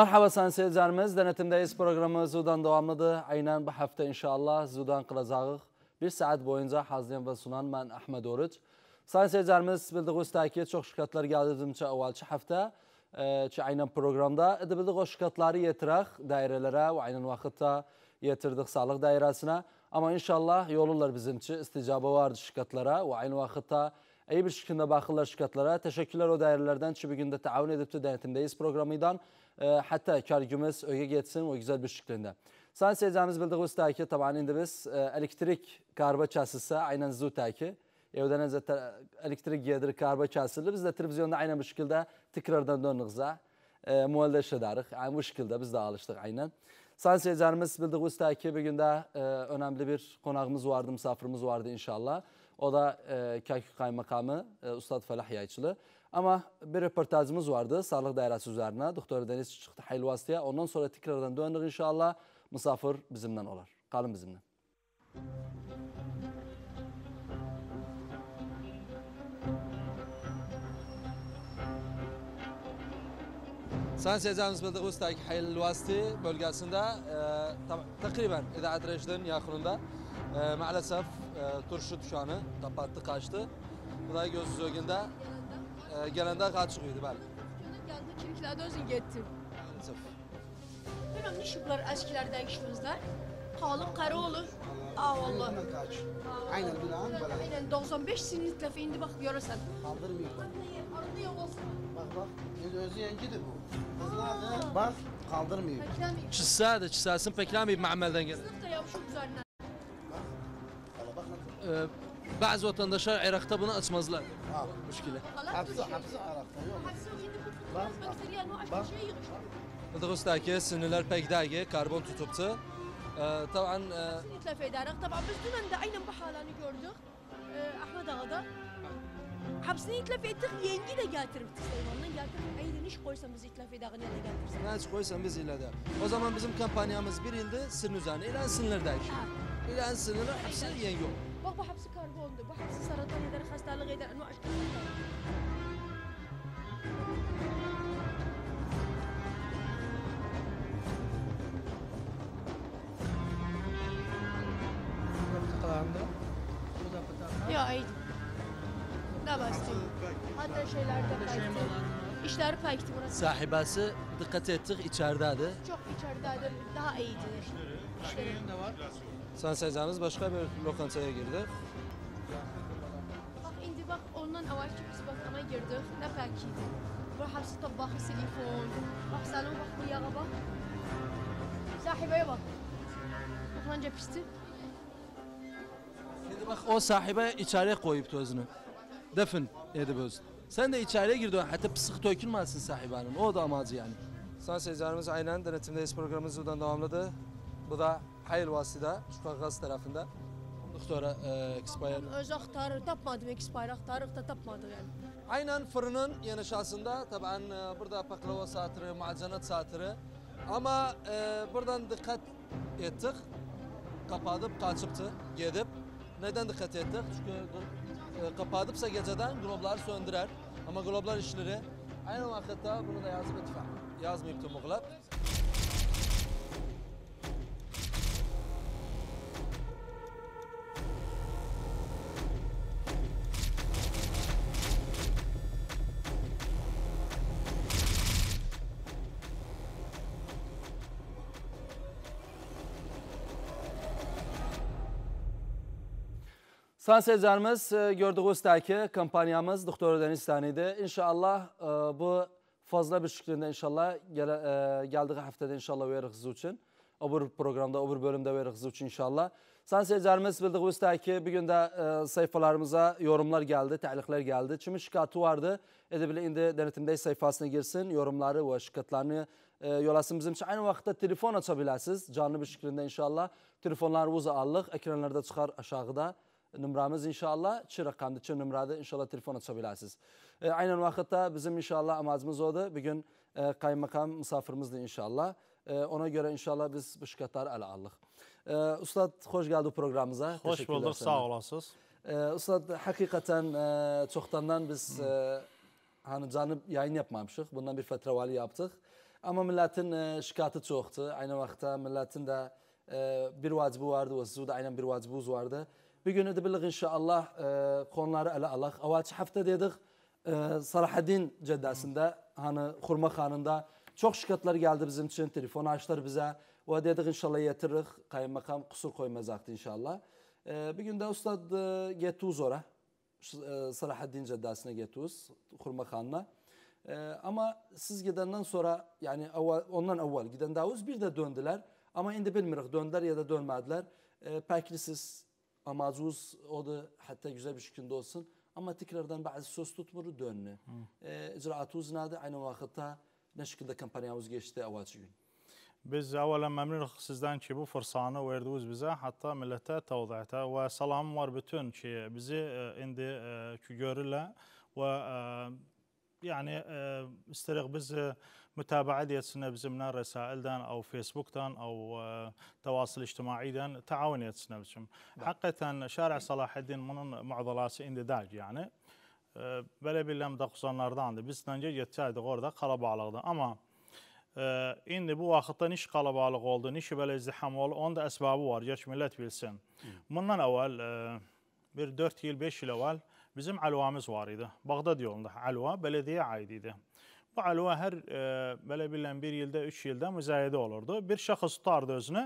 Merhaba sayın seyircilerimiz. Denetimdeyiz programı Zudan devamlıdır. Aynen bu hafta inşallah Zudan kılacağıq. Bir saat boyunca hazırlayan ve sunan ben Ahmet Oruç. Sayın seyircilerimiz bildiğiniz ki çok şirketler geldiğimce evvelki hafta ee, ki aynen programda idi e, bildik o şirketleri yetirək dairelere ve aynen vakitte yetirdik sağlık dairesine. Ama inşallah yolurlar bizimçi isticabı vardı şirketlere ve aynı vakitte iyi bir şekilde bakırlar şirketlere. Teşekkürler o dairelerden ki bugün de taavun edip de denetimdeyiz programıydan. Ee, hatta kargımız گمس اوگه گیتسن güzel bir بشکلنده سان سیزانز بلده گوز تاکی طبعا این دبس الکتریک کاربا چاسسا aynen زود تاکی evden önce elektrik yedir karba çasılır. Biz de televizyonda aynen bu şekilde tekrardan döndükse e, muhalleşe darıq. Yani bu şekilde biz de alıştık aynen. Sayın seyircilerimiz bildiğiniz ki bir günde e, önemli bir konağımız vardı, misafirimiz vardı inşallah. O da e, Kakü Kaymakamı e, Ustad Felah Yayçılı. Ama bir röportajımız vardı sağlık dairesi üzerine. Doktor Deniz çıktı Haylvastı'ya. Ondan sonra tekrardan döndük inşallah. Misafir bizimden olar. Kalın bizimle. San Sezamız bildik Ustak Haylvasti bölgesinde e, takriben İdaat Reşid'in yakınında e, maalesef e, turşu düşanı kapattı kaçtı. Bu da gözü zögünde ee, gelende kaçıq ben. bəli. geldi kiriklərdə özün getdi. Maalesef. Bilmem ne şublar eskiler değiştirinizler. Halim Karaoğlu. Ağoğlu. Aynen bir an Aynen 95 sinirlik lafı indi bak görürsen. Kaldırmıyor. Arada yok olsun. Bak bak. Özü yengidir bu. Kızlar bak kaldırmıyor. Peklemiyor. Çizse de çizsesin peklemeyip mamelden gelir. Sırf da üzerinden. Bak. Bana bak nasıl. Ee, bazı vatandaşlar Irak'ta bunu açmazlar. Ha. Müşkile. Hapsi, hapsi Irak'ta. Bak, bak. Kırgız'daki sınırlar pek dergi, karbon tutuptu. Ee, طبعا e, kesinlikle federak. Tabii biz dün de aynen bu halini gördük. Ee, Ahmet Ağa'da. Hapsini itlaf ettik, yengi de getirmiştik Süleyman'dan. Getirdik, aynen iş koysam biz itlaf edağını yine getirsin. Ne iş koysam biz ile O zaman bizim kampanyamız bir ildi, sınır üzerine. İlan sınırdaki. İlan sınırı hapsini yengi yok. Bak bu hepsi karbondu, bu hepsi saratan eder, hastalık eder, anı aşkı. Ya aydın. Ne bastı? Hatta şeylerde kaydı. İşler kaydı burası. Sahibesi dikkat ettik içerideydi. Çok içerideydi. Daha iyiydi. İşleri. İşleri. var. Sansayacağımız başka bir lokantaya girdi. Bak indi bak ondan evvelki biz bakana girdik. Ne farkıydı? Bu hepsi tabakı, telefon. Bak salon bak bu yağa bak. Sahibeye bak. Bak anca pisti. Şimdi bak o sahibe içeriye koyup özünü. Defin edip özünü. Sen de içeriye girdin. Hatta pısık dökülmezsin sahibi hanım. O da amacı yani. Sansayacağımız aynen denetimdeyiz programımız buradan devamladı. Bu da hayır vasıda Şufakas tarafında. Doktora e, ekspire. Öz tapmadım ekspire aktarı ah da tapmadı yani. Aynen fırının yanaşasında taban e, burada paklava satırı, macanat satırı. Ama e, buradan dikkat ettik. Kapatıp kaçıptı, gidip. Neden dikkat ettik? Çünkü e, kapatıpsa geceden globlar söndürer. Ama globlar işleri aynı vakitte bunu da yazıp etfa. Yazmayıp tüm San seyircilerimiz e, gördüğünüzdeki kampanyamız Doktor Deniz Tani'de. İnşallah e, bu fazla bir şükründe inşallah gele, e, geldiği haftada inşallah veririz için. Obur programda, obur bölümde veririz için inşallah. San seyircilerimiz bildiğinizdeki bugün de sayfalarımıza yorumlar geldi, ta'liqlar geldi. Kimi şikayeti vardı. Edebili indi denetimde sayfasına girsin, yorumları ve şikayetlerini e, yolasın bizim için. Aynı vaxtda telefon açabilirsiniz. Canlı bir şükründe inşallah. Telefonlarımızı aldık. Ekranlarda çıkar aşağıda numramız inşallah شاء الله چی رقم inşallah نمراده ان شاء الله açabilirsiniz. E, aynen vakitte bizim inşallah amacımız oldu. Bugün e, kaymakam misafirimizdi inşallah. E, ona göre inşallah biz bu şirketler ele aldık. E, Ustad hoş geldin programımıza. Hoş bulduk sağ olasınız. E, Ustad hakikaten e, çoktandan biz hmm. e, hani canlı yayın yapmamışık. Bundan bir fetrevali yaptık. Ama milletin e, şikayeti çoktu. Aynı vakitte milletin de e, bir vacibi vardı. Sizin de aynen bir vacibiniz vardı bugun bildik inshaalloh qonlari e, ala alloh avvalgi hafta dedik e, sarahaddin caddesinde hani xurma xonida çok şikayetler geldi bizim için telefon açtılar bize ve dedik inşallah yetirik kaymakam kusur koymaz koymazaktı inşallah ee, bir gün de ustad e, getuz ora e, Sarahaddin Caddesi'ne getuz Hurmakan'la e, ama siz gidenden sonra yani evvel, ondan evvel giden daha uz bir de döndüler ama indi bilmiyoruz döndüler ya da dönmediler e, pekli siz Amazuz o da hatta güzel bir şekilde olsun. Ama tekrardan bazı söz tutmuru döndü. E, ee, icraatımız nerede? Aynı vakitte ne şekilde kampanyamız geçti evvelci gün. Biz evvela memnun sizden ki bu fırsatını verdiniz bize hatta millete tevziyete ve salam var bütün ki bizi e, indi e, görürler ve e, yani e, istedik biz e, متابعه ديال السنه بزمنا رسائل دان او فيسبوك دان او تواصل اجتماعي دان تعاون السنه بزم حقيقه شارع صلاح الدين من معضلات اندداج يعني belə bilinəmdə xüsusanlardandır. Biz səncə getsəydik orada qalabalıqdı. Amma e, indi bu vaxtda niş qalabalıq oldu, niş belə izdiham oldu, onun da əsbəbi var, geç millət bilsin. Bundan əvvəl, e, bir 4 il, 5 il əvvəl bizim əlvamız var idi. Bağdad yolunda əlva belediyə aid idi. Bu əlva hər, e, belə bilən, bir yılda üç yılda müzayədə olurdu. Bir şahıs tutardı özünü.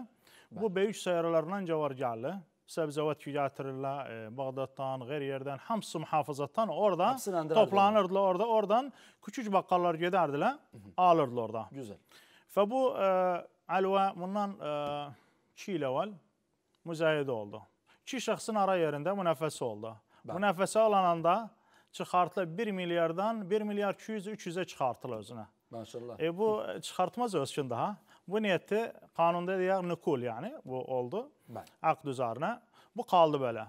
Bu böyük səyyarələrdən geldi, sebzevat getirirler e, Bağdat'tan, gayri yerden, hamısı muhafazattan orada toplanırdı orada. Oradan küçük bakkallar giderdiler, alırdı -hı. orada. Güzel. Ve bu e, Alva bundan e, iki yıl müzayede oldu. İki şahsın ara yerinde münafese oldu. Bak. olan anda çıxartılır 1 milyardan 1 milyar 200-300-ə çıxartılır özünə. Maşallah. E bu çıxartmaz özkün daha. Bu niyyətli qanunda deyək nukul, yani bu oldu. Bəli. Aqd üzərinə bu qaldı belə.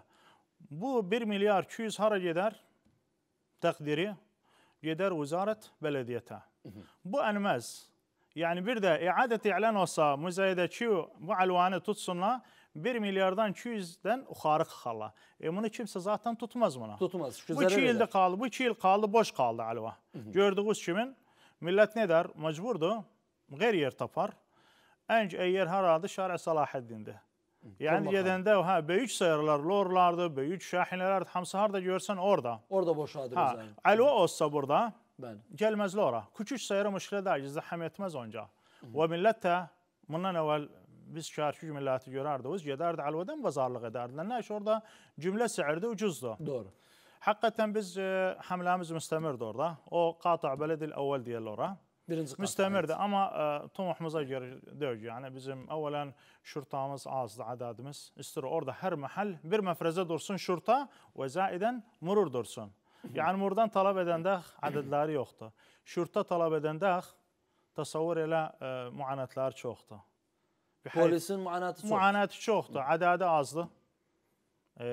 Bu 1 milyar 200 hara gedər? Təqdiri gedər Vəzarət Bələdiyyətə. Bu ənməz. Yani bir de iadət elan olsa, müzayədəçi bu əlvanı tutsunla. 1 milyardan 200'den yuxarı xala. E bunu kimsə zaten tutmaz buna. Tutmaz. bu 2 ildə qaldı, bu 2 il qaldı, boş qaldı Alva. Gördüğünüz kimi millet ne der? Məcburdur. Qeyri yer tapar. Ən yer hər halda şərə Salahaddindir. Yani yedende ha büyük sayarlar lorlardı, büyük şahinelerdi. Hamsa harda görsen orada. Orada boşadır ha, yani. Alva olsa burada Bəli. gelmezler ora. Küçük sayarı müşkülə değil, zahmet etmez onca. Ve millet de bundan evvel biz şarkı cümleleri görerdik. Yederdi alveden pazarlık ederdiler. Ne iş orada cümle sihirdi ucuzdu. Doğru. Hakikaten biz e, hamlemiz müstemirdi orada. O kata beledil evvel diyorlar oraya. Birinci müstemirdi evet. ama e, Tumuhumuza göre değil yani bizim evvelen şurtamız azdı adadımız. İstir orada her mahal bir mefreze dursun şurta ve zaiden murur dursun. Yani murdan talep eden de adedleri yoktu. Şurta talep eden de tasavvur ile e, muanetler çoktu. Polisin muanatı çoxdur. Muanatı çoxdur, ədədi azdır. E,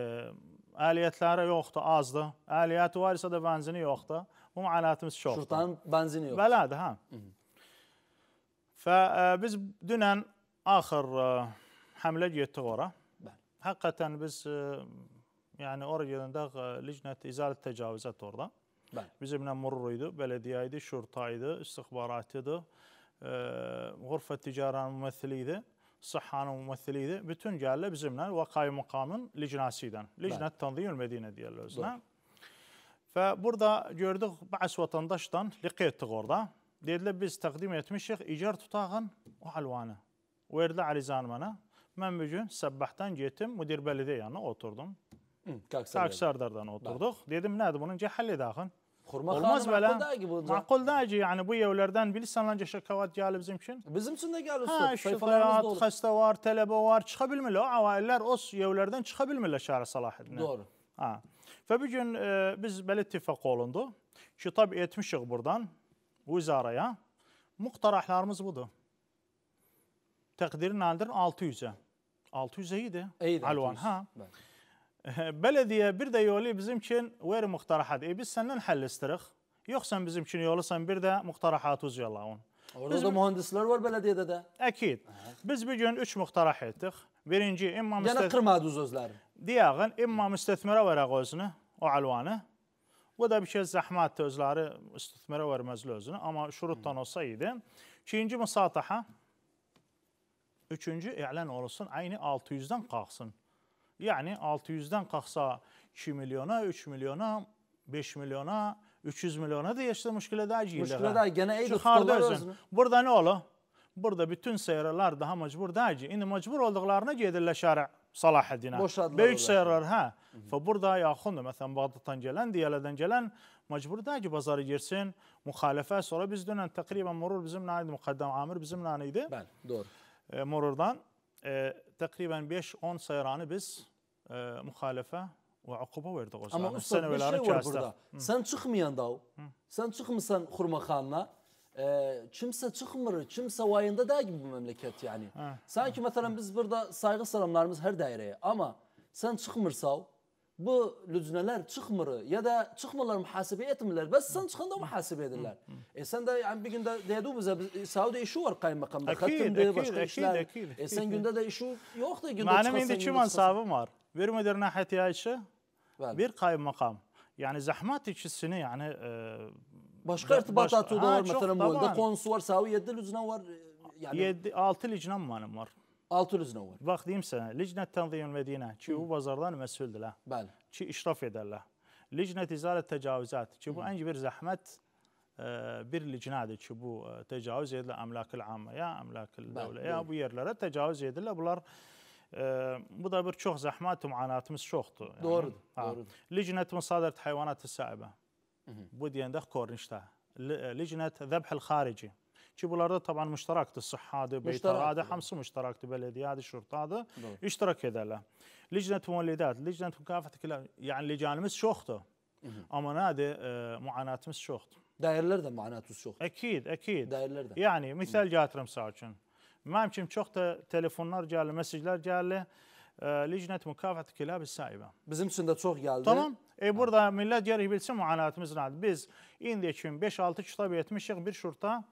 əliyyətləri yoxdur, azdır. Əliyyəti var isə də bənzini yoxdur. Bu muanatımız çoxdur. Şurtanın bənzini yoxdur. Belədir, hə. Fə e, biz dünən axır e, həmlə getdik ora. Bəli. Həqiqətən biz e, yəni ora gedəndə e, Licnət İzalət Təcavüzət orada. Bəli. Bizimlə murur idi, bələdiyyə idi, şurta idi, istixbarat idi. E, Ğurfə Ticarənin idi. Sıhhanın mümessiliydi. Bütün geldi bizimle ve kaymakamın licnasiden. Licnet Tanzimül Medine diyorlar özüne. Ve burada gördük bazı vatandaştan liqi ettik orada. Dediler biz takdim etmişik icar tutağın o halvanı. Verdi Ali Zanman'a. Ben bugün sabahtan gittim müdir belediye yanına oturdum. Kaksardar'dan oturduk. Dedim nedir bunun cehalli dağın? Xurma Olmaz xanı məqulda ki bu. Məqulda ki, yəni bu evlərdən bilirsən lan şəkavət gəlib bizim üçün. Bizim üçün də gəlir su. Sayfalarımız dolu. Xəstə var, tələbə var, çıxa bilmirlər. Ailələr o evlərdən çıxa bilmirlər şəhərə səlahiyyətinə. Doğru. Ha. Və bu gün e, biz belə ittifaq olundu. Kitab etmişik burdan vizaraya. Muqtarahlarımız budur. Təqdirin aldır 600-ə. 600 idi. Alvan ha. Bəli. Belediye bir de yolu bizim için ver muhtarahat. E biz senden hal istirik. Yok bizim için yolu sen bir de muhtarahat uz yollayın. Orada biz, da mühendisler var belediyede de. Ekid. Biz bir gün üç muhtarah ettik. Birinci imma müstet... Gene kırmadı uzozları. Diyağın imma müstetmire verek özünü, o alvanı. Bu da bir şey zahmet özleri müstetmire vermezli özünü. Ama şuruttan olsaydı. İkinci musataha. Üçüncü ilan olsun. Aynı 600'den kalksın. Yani 600'den qalxsa 2 milyona, 3 milyona, 5 milyona, 300 milyona deyəşdə müşkilə də giyilir. Müşkilə də gene eydi tutarlar özünü. Burada ne olur? Burada bütün seyrələr daha məcbur dəci. İndi məcbur olduqlarına gedirlər şərə Salaheddinə. Büyük seyrələr, ha. Fə burada yaxındır, mesela Bağdatdan gələn, diyələdən gələn mecbur dəci bazarı girsin, müxalifə. Sonra biz dünən təqribən murur bizimlə idi, müqəddəm amir bizimlə idi. Ben doğru. E, mururdan e, təqribən 5-10 seyranı biz e, muhalefe ve akuba verdik o zaman. Ama usta bir şey var burada. Hı. Sen çıkmayan da o. Hı. Sen çıkmışsan Hurma Khan'la. E, kimse çıkmır, kimse vayında değil gibi bu memleket yani. Sanki mesela biz burada saygı selamlarımız her daireye ama sen çıkmırsa bu lüzneler çıkmır ya da çıkmalar muhasebe etmirler. Bas sen çıkanda muhasebe edirler. e sen de yani bir günde dedi bize Saudi işi var kaymakamda. Akid, akid, başka akid, işler. Akid, akid, e sen günde de işi yok da günde Mənim indi kim ansabım var? vermediler nahiyeti Ayşe. Bəli. Bir kaymakam. Yani zahmet içisini yani e, başka irtibatatı da var mesela Molda konusu var sahu 7 lüzna var e, yani 7 6 lüzna manım var. 6 lüzna var. Bax deyim sənə, Licnət Tənzimül Mədinə ki, bu bazardan məsuldürlər. Bəli. Ki işraf edərlər. Licnət İzalət Təcavüzat ki, bu ən bir zahmet, e, bir licnədir ki, bu e, təcavüz edilir əmlakül ammə, ya əmlakül dövlə, ya bu yerlere təcavüz edirlər. Bunlar bu da bir çox zəhmət və müənaətimiz çoxdur. Yəni, doğrudur, hə, doğrudur. Licnət Müsadirət Heyvanat Səibə. Bu deyəndə kornişdə. Licnət e, Zəbhəl Xarici ki bunlarda taban müştərakdır, sıhhadır, beytaradır, hamısı müştərakdır, bələdiyyədir, şurtadır. İştirak edərlər. Licnət müəllidat, licnət mükafət kilər, yəni licanımız çoxdur. Amma nədir? E, müanatımız çoxdur. Dairələr də müanatımız çoxdur. Əkid, əkid. Dairələr də. Yəni misal gətirim sağ üçün. Hı -hı. ما همچنین چوخت telefonlar geldi, mesajlar geldi. E, Lejnet Mükafat Kilab Sahibi. Bizim için de çok geldi. Tamam. E burada millet geri bilsin muanatımız nedir? Biz indiye için 5-6 kitap etmişik bir şurta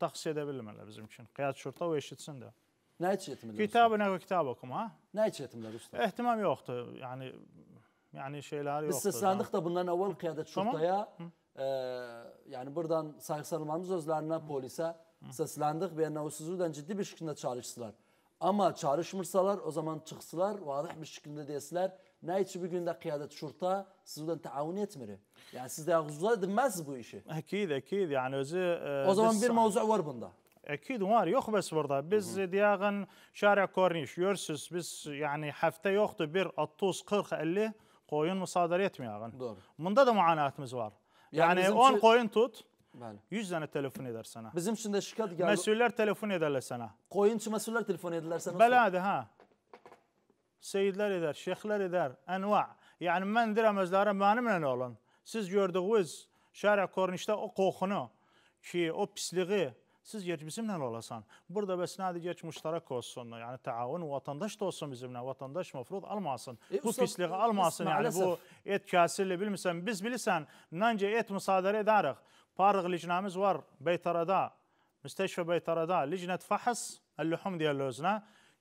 taksis edebilmeler bizim için. Kıyat şurta o eşitsin de. Ne için yetimler Kitabı ne kitabı okuma. Ne için yetimler usta? Ehtimam yoktu. Yani yani şeyler yoktu. Biz seslendik de bundan evvel kıyadet şurtaya. Tamam. E, ee, yani buradan saygı özlerine polise seslendik ve Navsuzlu'dan ciddi bir şekilde çağrıştılar. Ama çağrışmırsalar o zaman çıksılar, vadah bir şekilde deseler. Ne için bir günde kıyadet şurta sizden taavun etmiri. Yani siz de yağuzlar edilmez bu işi. Ekid, ekid. Yani özü... E, o zaman bir mevzu var bunda. var اكيد وار يخبس برضه بز دياغن شارع korniş يرسس biz yani hafta yoktu bir الطوس قرخ اللي koyun مصادريت مياغن Doğru. Bunda da muanaatimiz var. Yani, yani 10 koyun tut, Bəli. 100 dənə telefon edər sənə. Bizim üçün də şikayət gəldi. Məsullər telefon edərlər sənə. Qoyunçu məsullər telefon edirlər sənə. Belədir, hə. Seyidlər edər, şeyxlər edər, ənva. Yəni mən deyirəm özlərə mənimlə nə olun. Siz gördüyünüz şərə kornişdə o qoxunu ki, o pisliyi siz yer bizimlə olasan. Burada bəs nədir ki, müştərək olsun, yəni təavun vətəndaş da olsun bizimlə, vətəndaş məfrud almasın. E, bu pisliyi almasın, yəni bu et kəsirli bilmirsən, biz bilirsən, nəncə et müsadirə edərik. فارغ لجنامز ور Beytara'da, Müsteşfe Beytara'da Licnet Fahs El-Luhum deyirlər özünə.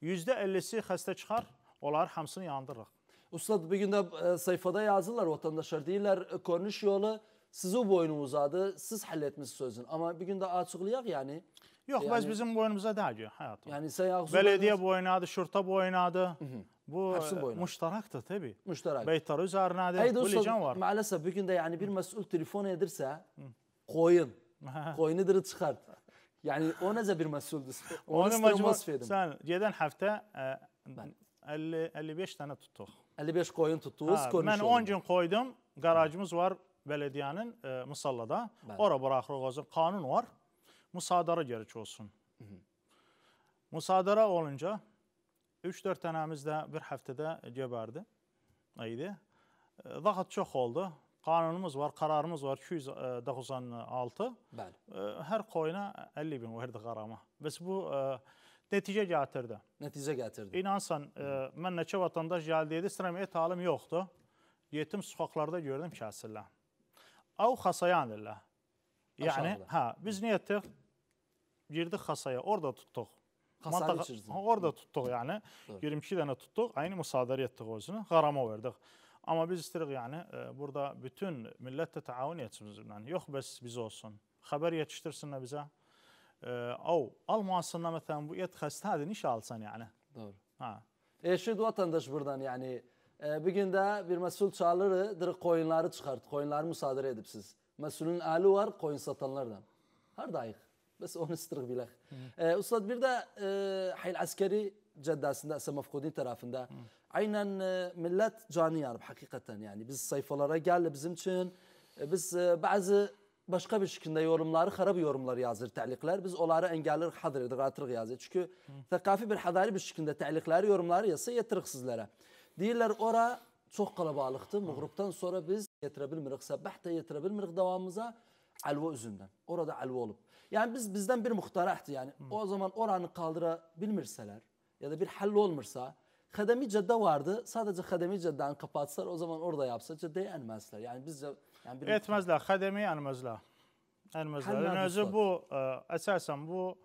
%50'si xəstə çıxar, onları hamısını yandırırıq. Ustad bir gün de sayfada yazırlar vatandaşlar deyirler konuş yolu sizin boynumuzadı siz halletmiş sözün ama bir gün de açıklayak yani. Yok yani, biz bizim boynumuza değil hayatım. Yani sen Aksu Belediye boynuz... boynadı, şurta boynadı. Hı -hı. Bu e, muştaraktır tabi. Müştarak. Beytar üzerindedir. Hey bu ustad, Maalesef bir gün de yani bir mesul telefon edirse Hı. Koyun, koyunu qo'ynidir chiqart ya'ni o'nacha bir mas'uldir o'ni majbur san jiyadan hafta 50 e, 55 tane tuttuk. 55 koyun tuttuğuz ha, konuşuyoruz. Ben 10 gün koydum. Garajımız var belediyenin e, Musalla'da. Ben. Ora bırakırız. Kanun var. müsadara gerek olsun. Hı olunca 3-4 tanemiz de bir haftada geberdi. İyiydi. E, Vaxt çok oldu. Kanunumuz var, kararımız var 296. E, Bəli. E, hər qoyuna 50 min verdi qarama. Bəs bu e, netice gətirdi. Netice gətirdi. İnansan, mən neçə vətəndaş gəldi dedi, istiraməyə talim yoxdur. Yetim sokaklarda gördüm ki, əsirlər. Av xasayan illə. Yəni, hə, biz niyə etdik? Girdik xasaya, orada tutduq. Xasayı içirdik. Orada tutduq, yəni. 22 dənə tutduq, aynı müsadirə etdik özünü, qarama verdik. Ama biz istedik yani e, burada bütün millette taavun etsin bizimle. Yok bes biz olsun. Haber yetiştirsinler bize. E, av almasınlar mesela bu yet hastadin iş alsan yani. Doğru. Ha. Eşit vatandaş buradan yani. E, bir günde bir mesul çağırır, direkt koyunları çıkart. Koyunları müsaade edip siz. Mesulün alı var koyun satanlardan. Her daik. Biz onu istedik bilek. E, Ustad bir de e, Hayl Askeri Caddesi'nde, Semafkudin tarafında. Hı aynen e, millet cani yarım hakikaten yani biz sayfalara geldi bizim için e, biz e, bazı başka bir şekilde yorumları harap yorumları yazır telikler, Biz onları engeller hadır edirik, atırıq yazır. Çünkü təqafi bir hadari bir şekilde təliqləri, yorumları yazsa yetirik sizlere. Deyirlər ora çok kalabalıktı. Mağrubdan sonra biz yetirə bilmirik. Səbbəh də yetirə bilmirik davamıza. Alva üzünden. Orada alva olub. Yani biz bizden bir muhtarahtı yani. Hı. O zaman oranı kaldıra bilmirseler ya da bir hall olmursa kademi cadde vardı. Sadece kademi caddeden kapatsalar o zaman orada yapsa caddeyi enmezler. Yani bizce yani bir etmezler, kademi enmezler. Enmezler. Yani özü bu ə, ee, bu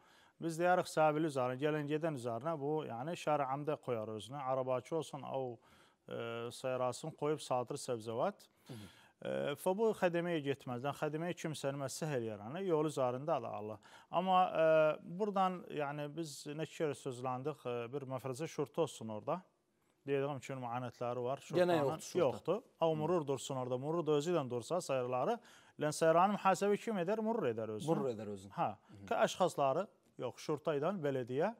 biz deyirik sabil üzərinə, gələn gedən üzərinə bu yani şərəmdə qoyar özünə. Arabacı olsun, o e, sayrasın qoyub sadır səbzəvat. Hı -hı. Və bu xədəməyə getməzdən xədəməyə kimsənin məsəl yaranır, yolu zarında ala Allah. Amma ə, buradan yəni biz nə kərə sözlandik, bir məfrəzə şurta olsun orada. Dediyim üçün müanətləri var. Yenə yoxdur. Yoxdur. Av murur dursun orada. Murur da özü ilə dursa sayırları. Lən sayıranı mühasibə kim edər? Murur edər özünü. Murur edər özünü. Hə. Ki əşxasları yox, şurtaydan belediyə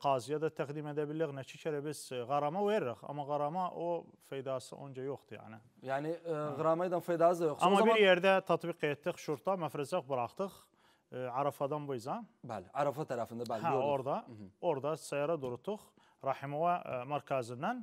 qaziyə də təqdim edə bilirik. Nəçə kərə biz qarama veririk, amma qarama o faydası onca yoxdur yəni. Yəni hə. qaramayla faydası da yoxdur. Amma o zaman... bir yerdə tətbiq etdik, şurta məfrəzə buraxdıq. Arafadan bu izan. Bəli, Arafa tərəfində bəli. Hə, orada, Hı -hı. orada səyyara durduq. Rahimova mərkəzindən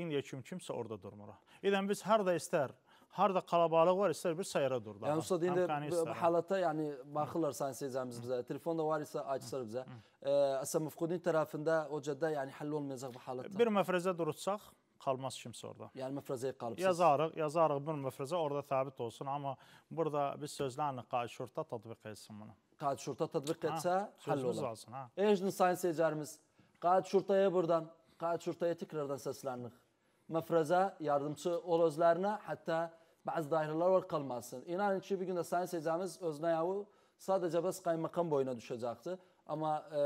indiyə kimi kimsə orada durmur. İdən biz hər də istər harda kalabalık var ister bir sayıra dur. Yani usta deyəndə halata yani bakırlar sayın seyircilerimiz bize. Telefon da var ise açsar bize. Ee, aslında mufkudin tarafında o cadde yani hall olmayacak bir halata. Bir mefreze durursak kalmaz kimse orada. Yani mefrezeye kalıp Yazarıq, yazarıq bir mefreze orada sabit olsun ama burada biz sözlerle şurta tatbik etsin bunu. şurta tatbik etse ha, hall olur. Olsun, ha. Ejni sayın seyircilerimiz kaçurtaya buradan, kaçurtaya tekrardan seslendik. Mefreze yardımcı ol özlerine hatta bazı dahireler var kalmasın. İnanın ki bir gün de Sayın Seyircimiz özüne yahu sadece biz kaymakam boyuna düşecekti. Ama e,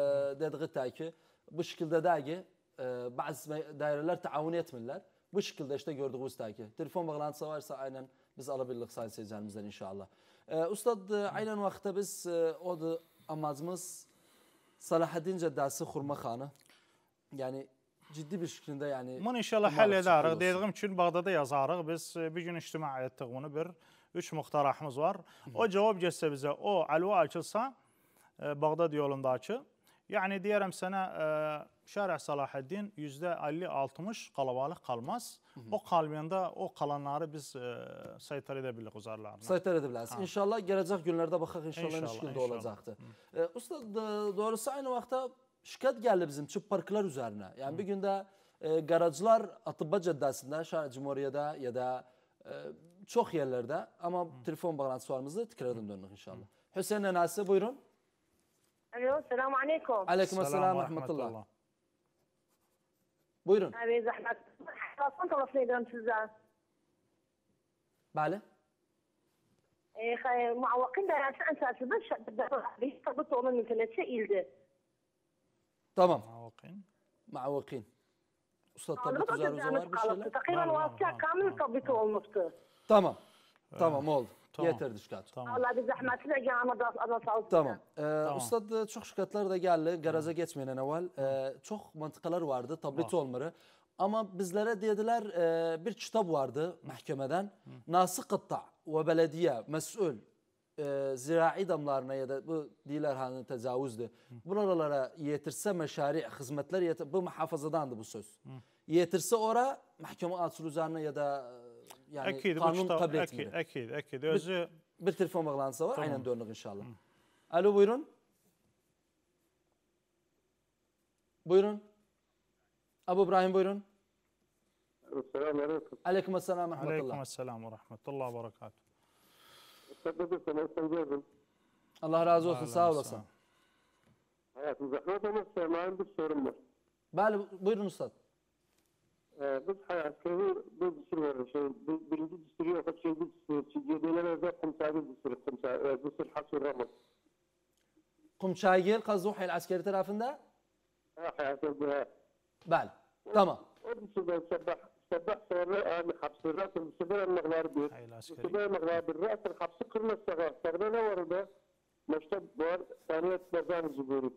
dediği ki bu şekilde değil ki e, bazı daireler taavun etmirler. Bu şekilde işte gördüğümüz ki. Telefon bağlantısı varsa aynen biz alabilirlik Sayın Seyircimizden inşallah. E, Ustad e, aynen vaxtda biz e, o da amacımız Salahaddin Caddesi Xurma Xanı. Yani ciddi bir şəkildə yəni Bunu inşallah həll edərik. Dediyim üçün Bağdada yazarıq. Biz e, bir gün ictima etdik bunu bir üç muxtarahımız var. O cavab gəlsə bizə, o əlva açılsa e, Bağdad yolundakı Yəni deyərəm sənə e, Şərh Salahaddin %50-60 qalabalıq qalmaz. Hı -hı. O qalmayanda o qalanları biz saytər edə bilirik uzarlarına. Saytər edə bilərsiniz. İnşallah gələcək günlərdə baxaq inşallah, inşallah nə şəkildə olacaqdır. Hı. Ustad, doğrusu aynı vaxtda şikayət geldi bizim çox parklar üzerine. Yani Hı. bir gün də e, qaracılar Atibba cəddəsində, Şah Cumhuriyyədə ya da e, çox yerlərdə, amma Hı. telefon bağlantısı varımızda tekrardan döndük inşallah. Hüseyin Enes'e buyurun. Alo, selamun aleyküm. Aleyküm selam, rahmetullah. Buyurun. Abi, zahmet. Hastan telefon ediyorum sizden. Bəli. معوقين دراسة bir tabut من ثلاثة إلدي. Tamam. معوقين معوقين usta tabut üzerinde var bir şeyler. Takriben vasıya kamil tabutu olmuştu. Tamam. Ee, tamam oldu. Tamam. Yeterdi şikayet. Tamam. Allah bir zahmeti de gelmedi. Tamam. Ee, tamam. Ustad e, çok şikayetler de geldi. Garaja geçmeyen evvel. Ee, çok mantıklar vardı. Tablet olmaları. Ama bizlere dediler e, bir kitap vardı mahkemeden. Nasıl kıtta ve belediye mesul e, zirai damlarına ya da bu diler hanı tecavüzdü. Buralara yetirse meşari hizmetler yetir, bu muhafazadandı bu söz. Hı. Yetirse ora mahkeme asıl üzerine ya da e, yani ekid, kanun kabul etmedi. Ekid, ekid, Özü... Bir, bir telefon bağlantısı var. Tamam. Aynen dönük inşallah. Hı. Alo buyurun. Buyurun. Abu İbrahim buyurun. Selamun aleyküm. selam ve rahmetullah. Aleyküm selam ve rahmetullah ve berekatuhu sakladıysanız ben gördüm. Allah razı olsun. sağ olasın. Hayatınızda kalırsanız sermayenin bir sorun var. Bale, buyurun Üstad. Ee, biz hayatımızı bu dışarı veriyoruz. Şey, bu, birinci dışarı yok. Şey, bu dışarı. Çiğdeyler ve kumçayı dışarı. Kumçayı dışarı hasır ramaz. Kumçaygil Kazuhel askeri tarafında? Evet, hayatımızda. Bale. Tamam. O dışarıdan sabah سبع خبص سبع مقدار bir. Sibel maqdar bir rəs xabsı qırılsa səhnə nə var da? Məktəb var, sənət bazarı görüb.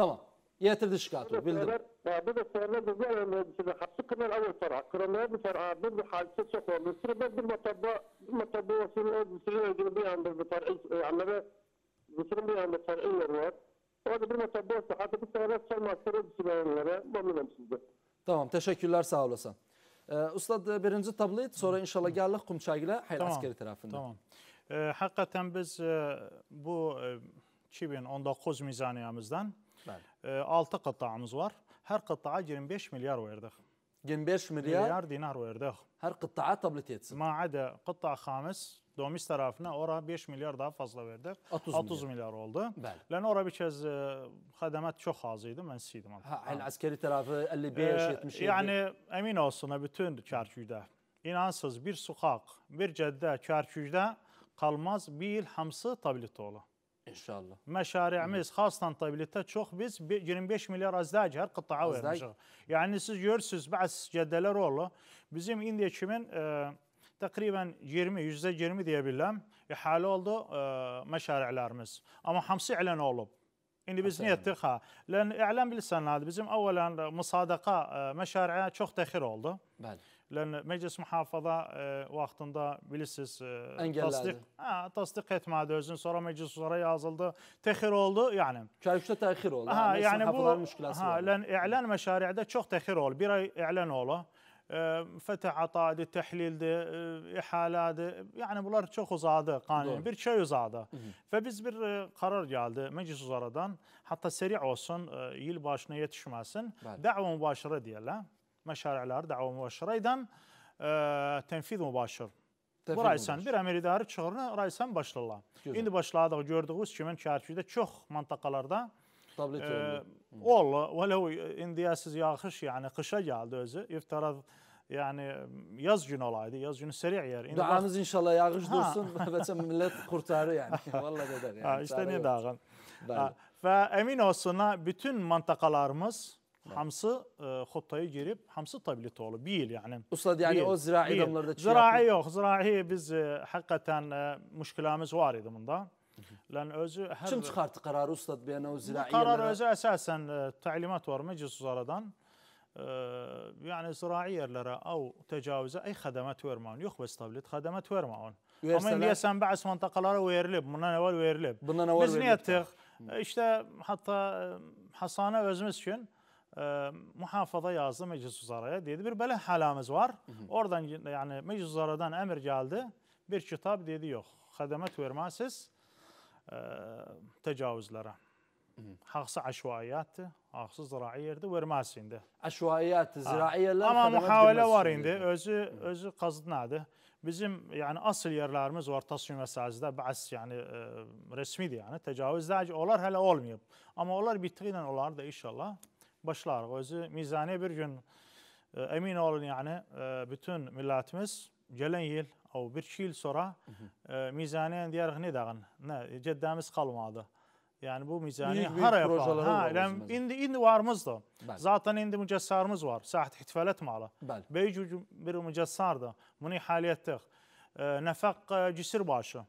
Tamam. ياتر دشكاتو بيلدر بدر سيرنا بزيادة من حبس كنا الأول فرع كنا بفرع بدر حادثة شكوى بسر بدر مطبع مطبع وسير بسر جنبي عند الفرع عمله بسر بي عند الفرعية الواد وهذا بالمطبع حتى بسر سر ما سر بسر ما من نمسده Tamam teşekkürler sağ olasın. Ee, Ustad e, birinci tablet sonra inşallah geldik Kumçayla Hayal tamam, Askeri tarafında. Tamam. E, hakikaten biz e, bu e, 2019 mizaniyamızdan e, 6 kıtaamız var. Her kıtaa 25 milyar verdik. 25 milyar, milyar dinar verdik. Her kıtaa tablet yetsin. Ma ada kıtaa hamis domiz tarafına ora 5 milyar daha fazla verdi. 30, 30 milyard oldu. Lən ora bir kəz e, xədəmət çox az idi, mən istəyirdim. Hə, askeri tarafı tərəfi 55 70. Yani emin olsun bütün Kərkükdə. İnansız bir sokaq, bir cəddə Kərkükdə qalmaz bir il hamısı tablet olur. İnşallah. Məşariimiz xassatan tabletdə çox biz 25 milyar azdac hər qıtaya vermişik. Yəni siz görürsüz bəzi cəddələr olur. Bizim indiyə kimin e, təqribən 20, yüzdə 20 deyə bilirəm, əhali e, oldu ə, e, məşarilərimiz. Ama hamısı ilan olub. İndi biz niye etdik ha? Lən ilan bilirsən hadi. Bizim əvvələn müsadaqa e, məşariə çok təxir oldu. Bəli. Lən məclis mühafaza e, vaxtında bilirsiniz e, Əngəllədi. tasdiq, hə, təsdiq özün, sonra meclis sonra yazıldı, təxir oldu, yani. Çərküşdə təxir oldu. Ha, yani bu hə, lən elan məşariədə çok təxir oldu. Bir ay elan oldu. FETÖ atadı, təhlildir, ihaladır. Yəni bunlar çox uzadı qanun. Doğru. Bir şey uzadı. Hı -hı. Və biz bir qərar gəldi məclis uzaradan, hətta seri olsun, il başına yetişməsin. Dəvə mübaşirə deyirlər. Məşariələr dəvə mübaşirə idən tənfid mübaşir. Bu raysan bir əmir idarə çıxırına raysan başlarlar. İndi başladıq, gördüyünüz kimi Kərkükdə çox mantaqalarda Tablet oldu. والله ولو NDS'siz yağış yani kışa geldi özü. İftarad yani ıı, yaz günü olaydı. Yaz günü seri yer. İndi Duanız bak... inşallah yağış dursun. Bence millet kurtarır yani. Vallahi eder yani. Ha, işte ne dağın. Ve emin olsun bütün mantakalarımız hamsı e, ıı, xoptaya girip hamsı tablet olub. Bil yani. Ustad yani bil, o zirai da çıkıyor. Zirai yok. Zirai biz e, hakikaten e, müşkülümüz var idi bunda. لان özü her Kim çıxartdı qərarı ustad bəyanə o ziraiyyələrə? Qərar özü əsasən e, təlimat var məclis uzaрадан. يعني e, زراعي yerlərə او təcavüzə ay xədmət verməyin. Yox bəs təbliğ xədmət verməyin. Amma indiyəsən bəzi məntəqələrə verilib, bundan əvvəl verilib. Bundan əvvəl Biz e, İşte hatta Hasan'a özümüz için e, muhafaza yazdı meclis uzaraya dedi. Bir böyle halimiz var. Hı hı. Oradan yani meclis uzaradan emir geldi. Bir kitap dedi yok. Xedemet vermezsiniz tecavüzlere. Haqsı aşuaiyatdı, haqsı ziraiyyerdi, verməzsindi. Aşuaiyatdı, ziraiyyələr... Amma mühavilə var indi, özü, özü qazıdnadı. Bizim yani asıl yerlerimiz Orta Su Mesajı'da bahs yani e, resmidir yani tecavüzlerce onlar hele olmuyor. Ama onlar bittiğinden onlar da inşallah başlar. Özü mizane bir gün e, emin olun yani e, bütün milletimiz gelen yıl او بيرشيل سرعة آه، ميزانية عندي أرخ نداغن نا جدا مسخال ماذا يعني بو ميزانية هر يفعل ها لأن إند إند وار مزدا زاتن إند مجسار مزوار ساحة احتفالات مالا بيجو برو مجسار ده مني حالية تخ آه، آه، نفق جسر باشا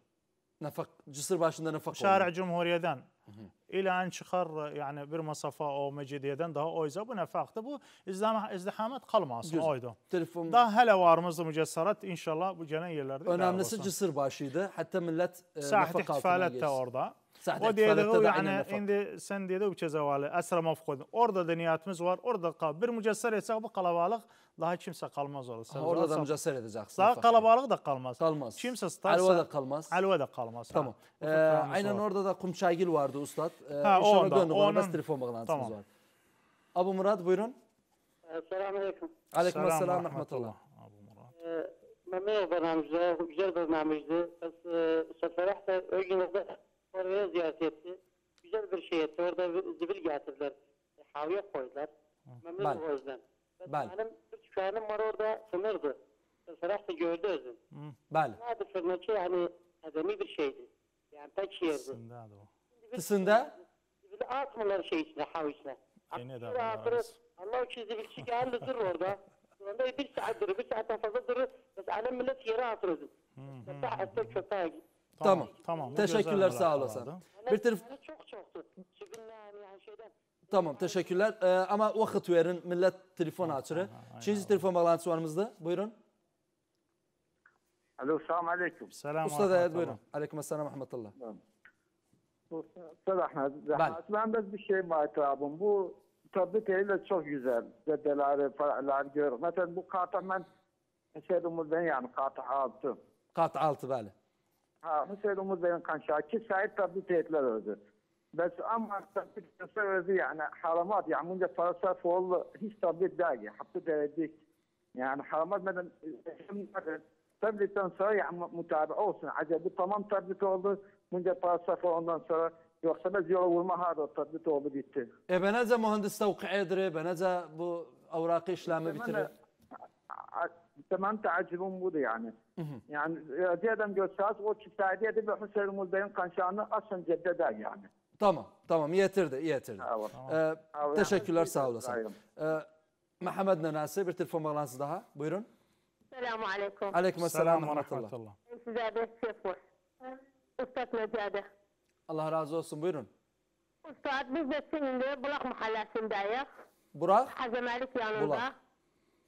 نفق جسر باشا نفق شارع جمهوريه دان elə ən çıxar yəni bir masafa o Mecidiyədən daha oyza bu nə fərqdir? Bu izdihamət qalmasın oydu. Telefon daha hələ varımızdı mücəssərat inşallah bu gələn yerlərdə. Önəmlisi cısır başı idi. Hətta millət sahih fəaliyyət də orada. O o yani şimdi sen diye de uçacağız havalı. Esra mafkodun. Orada da niyetimiz var. Orada kal. Bir mücesser etsek bu kalabalık daha kimse kalmaz orası. Ha, orada da mücesser edeceksin. Daha kalabalık da kalmaz. Kalmaz. Kimse starsa. Elva da kalmaz. Elva da kalmaz. Tamam. Ee, aynen var. orada da kum çaygil vardı ustad. Ee, ha, onda. Gönlüm, onun. telefon bağlantımız tamam. var. Abu Murat buyurun. Ee, selamünaleyküm. Aleykümselam rahmetullah. Abu Murat. Ee, memnun oldum güzel, güzel bir programdı. Biz öyle oraya ziyaret etti. Güzel bir şey etti. Orada zibil getirdiler. E, havya koydular. Memnun o yüzden. Benim bir köyüm var orada sınırdı. Sırası gördü özüm. Bel. Nerede fırınçı hani azami bir şeydi. Yani pek yerdi. Sında da o. Sında? Zibili atmalar şey içine, hav içine. Yine de Allah için zibilçi geldi dur orada. Sonra bir saat durur, bir saat fazla durur. Mesela millet yere atırdı. Mesela köpeğe gitti. Tamam. Tamam. Teşekkürler sağ olasın. Bir telefon çok çoktu. Tamam, teşekkürler. Ee, ama vakit verin, millet telefon açırı. Çinci telefon bağlantısı var varımızda. Buyurun. Alo, selamun aleyküm. Selam Usta da buyurun. Aleyküm selam, rahmetullah. Usta Ahmet, ben de bir şey muhatabım. Bu tabi teyle çok güzel. Dedeleri falan görüyorum. Mesela bu kata ben, şey umurdan yani kata altı. Kata altı, böyle. Ha, Hüseyin benim Bey'in kanşaki saat tabi teyitler öldü. Bes ama tabi teyitler öldü yani haramat yani bunca parası oldu hiç tabi dagi hattı deredik. Yani haramat benim tabletten sonra yani mutabi olsun acaba tamam tablet oldu bunca parası ondan sonra Yoksa biz yola vurma hadi tablet oldu bitti. E ben nece mühendis tevki edir, ben nece bu avrakı işlemi bitirir? 8-9 budu yani. Hı hı. Yani e, adam gösteririz o kifayede de bir Hüseyin Mulbey'in kanşanı asın ceddeder yani. Tamam, tamam yetirdi, yetirdi. Tamam. Ee, tamam. Teşekkürler, sağ olasın. Ee, Mehmet Nenasi bir telefon bağlantısı daha. Buyurun. Selamun aleyküm. Aleyküm selam Allah razı olsun, buyurun. Ustad biz de şimdi Burak mahallesindeyiz. Burak? Hazemelik yanında. Burak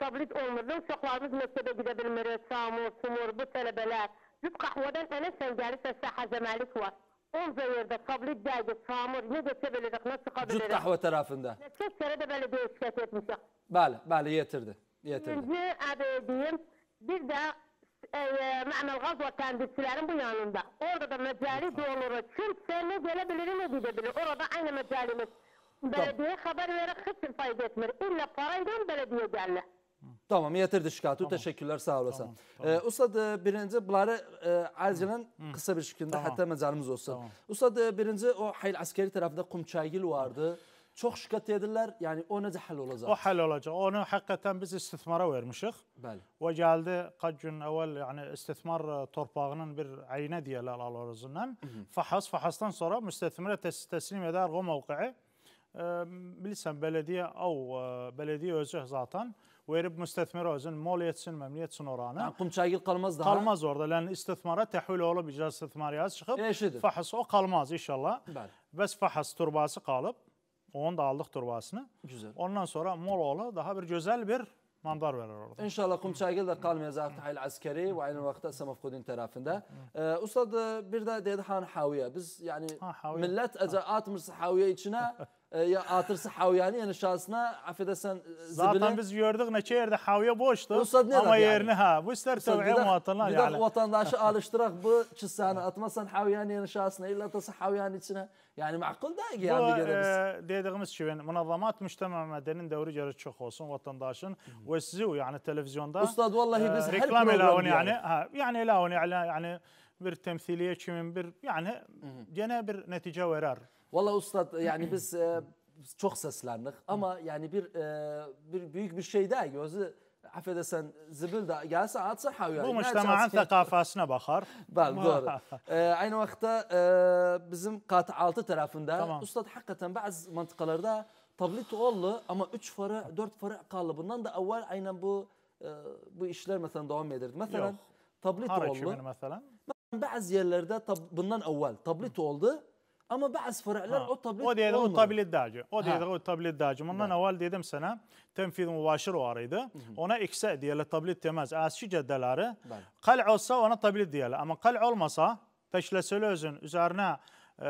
tablet olmadan uşaqlarımız məktəbə gedə bilmir, çamur, sumur, bu tələbələr. Biz qahvadan ənəsən gəlirsə hazəməlik var. Onca yerdə tablet gəldi, çamur, ne geçə bilirik, nə çıxa bilirik. Cüt qahva tərəfində. Çox kərə də belə bir işlət etmişik. Bəli, bəli, yetirdi. yetirdi. İkinci adı bir də e, e Məməl Qaz vətəndisçilərin bu yanında. Orada da məcəli Çünkü sen ne gələ bilir, nə gedə bilir. Orada aynı məcəlimiz. Belediye haber vererek hiç fayda etmir. İlla parayla belediye gelir. Tamam, yeter dişkatu. Tamam. Teşekkürler, sağ olasın. Tamam, ee, tamam. Ee, Ustad, birinci, bunları e, acilen kısa bir şekilde, tamam. hatta mezarımız olsun. Tamam. Ustad, birinci, o hayl askeri tarafında Kumçaygil vardı. Çok şikayet edirler. Yani o necə həll olacaq? O həll olacaq. Onu həqiqətən biz istismara vermişik. Bəli. Ve geldi, qaç gün əvvəl yəni istismar e, torpağının bir əyinə deyirlər Al-Orucundan. Fahas, fahasdan sonra müstəsmərə teslim eder, o mövqeyi. E, bilirsən, bələdiyyə, o e, Belediye özü zaten verip müstetmere özün mol etsin, memniyet oranı. Aqum çagil kalmaz daha. Kalmaz orada. Lan istismara tehvil olup icra istismariye çıkıp Eşidir. fahs o kalmaz inşallah. Bəli. Bəs fahs turbası kalıp onu da aldık turbasını. Güzel. Ondan sonra mol oğlu daha bir güzel bir manzar verir orada. İnşallah Kumçaygil de kalmayacak tahil askeri ve aynı vakta ise mafkudin tarafında. Ee, Ustad bir de dedi han haviye. Biz yani ha, haviye. millet eca'atımız haviye içine E, ya artırsa yani inşasına affedersen e, Zaten biz gördük neçe yerde havya boştu. Ustad ne Ama yani. yerine ha. Bu ister tevhiye muhatırlar yani. Bir de vatandaşı alıştırak bu çizsahını atmasan yani inşasına illa tasa havyanın içine. Yani makul da ki yani görürüz. E, dediğimiz gibi münazzamat müştema medenin devri geri çok olsun vatandaşın ve sizi yani televizyonda. Ustad vallahi biz e, reklam ilavını yani. Ha, yani ilavını yani bir temsiliye kimin bir yani gene bir netice verer. Valla ustad yani biz e, çok seslendik ama yani bir e, bir büyük bir şey daha gözü affedersen zibil de gelse atsa havya. Bu müştemağın thekafasına bakar. Bel doğru. ee, aynı vakitte e, bizim katı altı tarafında tamam. ustad hakikaten bazı mantıklarda tablet oldu ama üç fara dört fara kaldı. Bundan da evvel aynen bu e, bu işler mesela devam edirdi. Mesela tablet oldu. Mesela. Bazı yerlerde tab bundan evvel tablet oldu. Ama bazı fırqlar ha. o tablet O diye o tablet dacı. O diye de o tablet dacı. Ondan evet. evvel dedim sana temfil mübaşir o araydı. Ona ikse diyeler tablet demez. Asçı caddeleri evet. kal olsa ona tablet diyeler. Ama kal olmasa teşleseli özün üzerine e,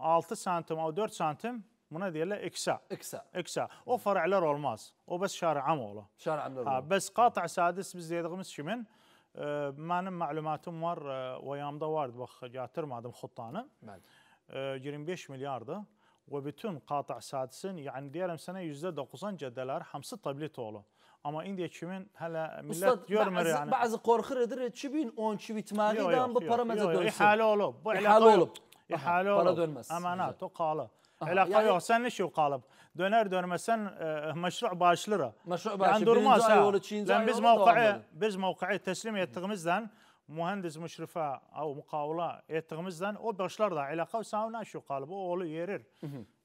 6 santim o 4 santim buna diyeler iksa. İksa. İksa. O farqlar olmaz. O bes şarı mı olur? Şarı mı olur? Ha, bes kat'a sadis biz dediğimiz kimin? E, mənim məlumatım var, vayamda e, vardı, bax, gətirmədim xuttanı. Bəli. 25 e, milyardı. Ve bütün qatı sadisin, yani deyərəm sənə %90 cədələr hamısı tablet olub. Amma indiyə kimin hələ millət görmür yəni. Bəzi qorxur edir 2012 bitməli idi, bu para məncə dönsün. İhalə olub. Bu ihalə olub. İhalə olub. Para dönməz. Əmanət o qalıb. Əlaqə yəni, yox, sənin işi qalıb. Dönər dönməsən e, məşruq başlayır. Məşruq başlayır. Yəni durmaz. Yəni biz mövqeyi biz ettiğimizden. hmm mühendis müşrife av mukavula ettiğimizden o başlar başlarla alaka savuna şu kalıbı oğlu yerir.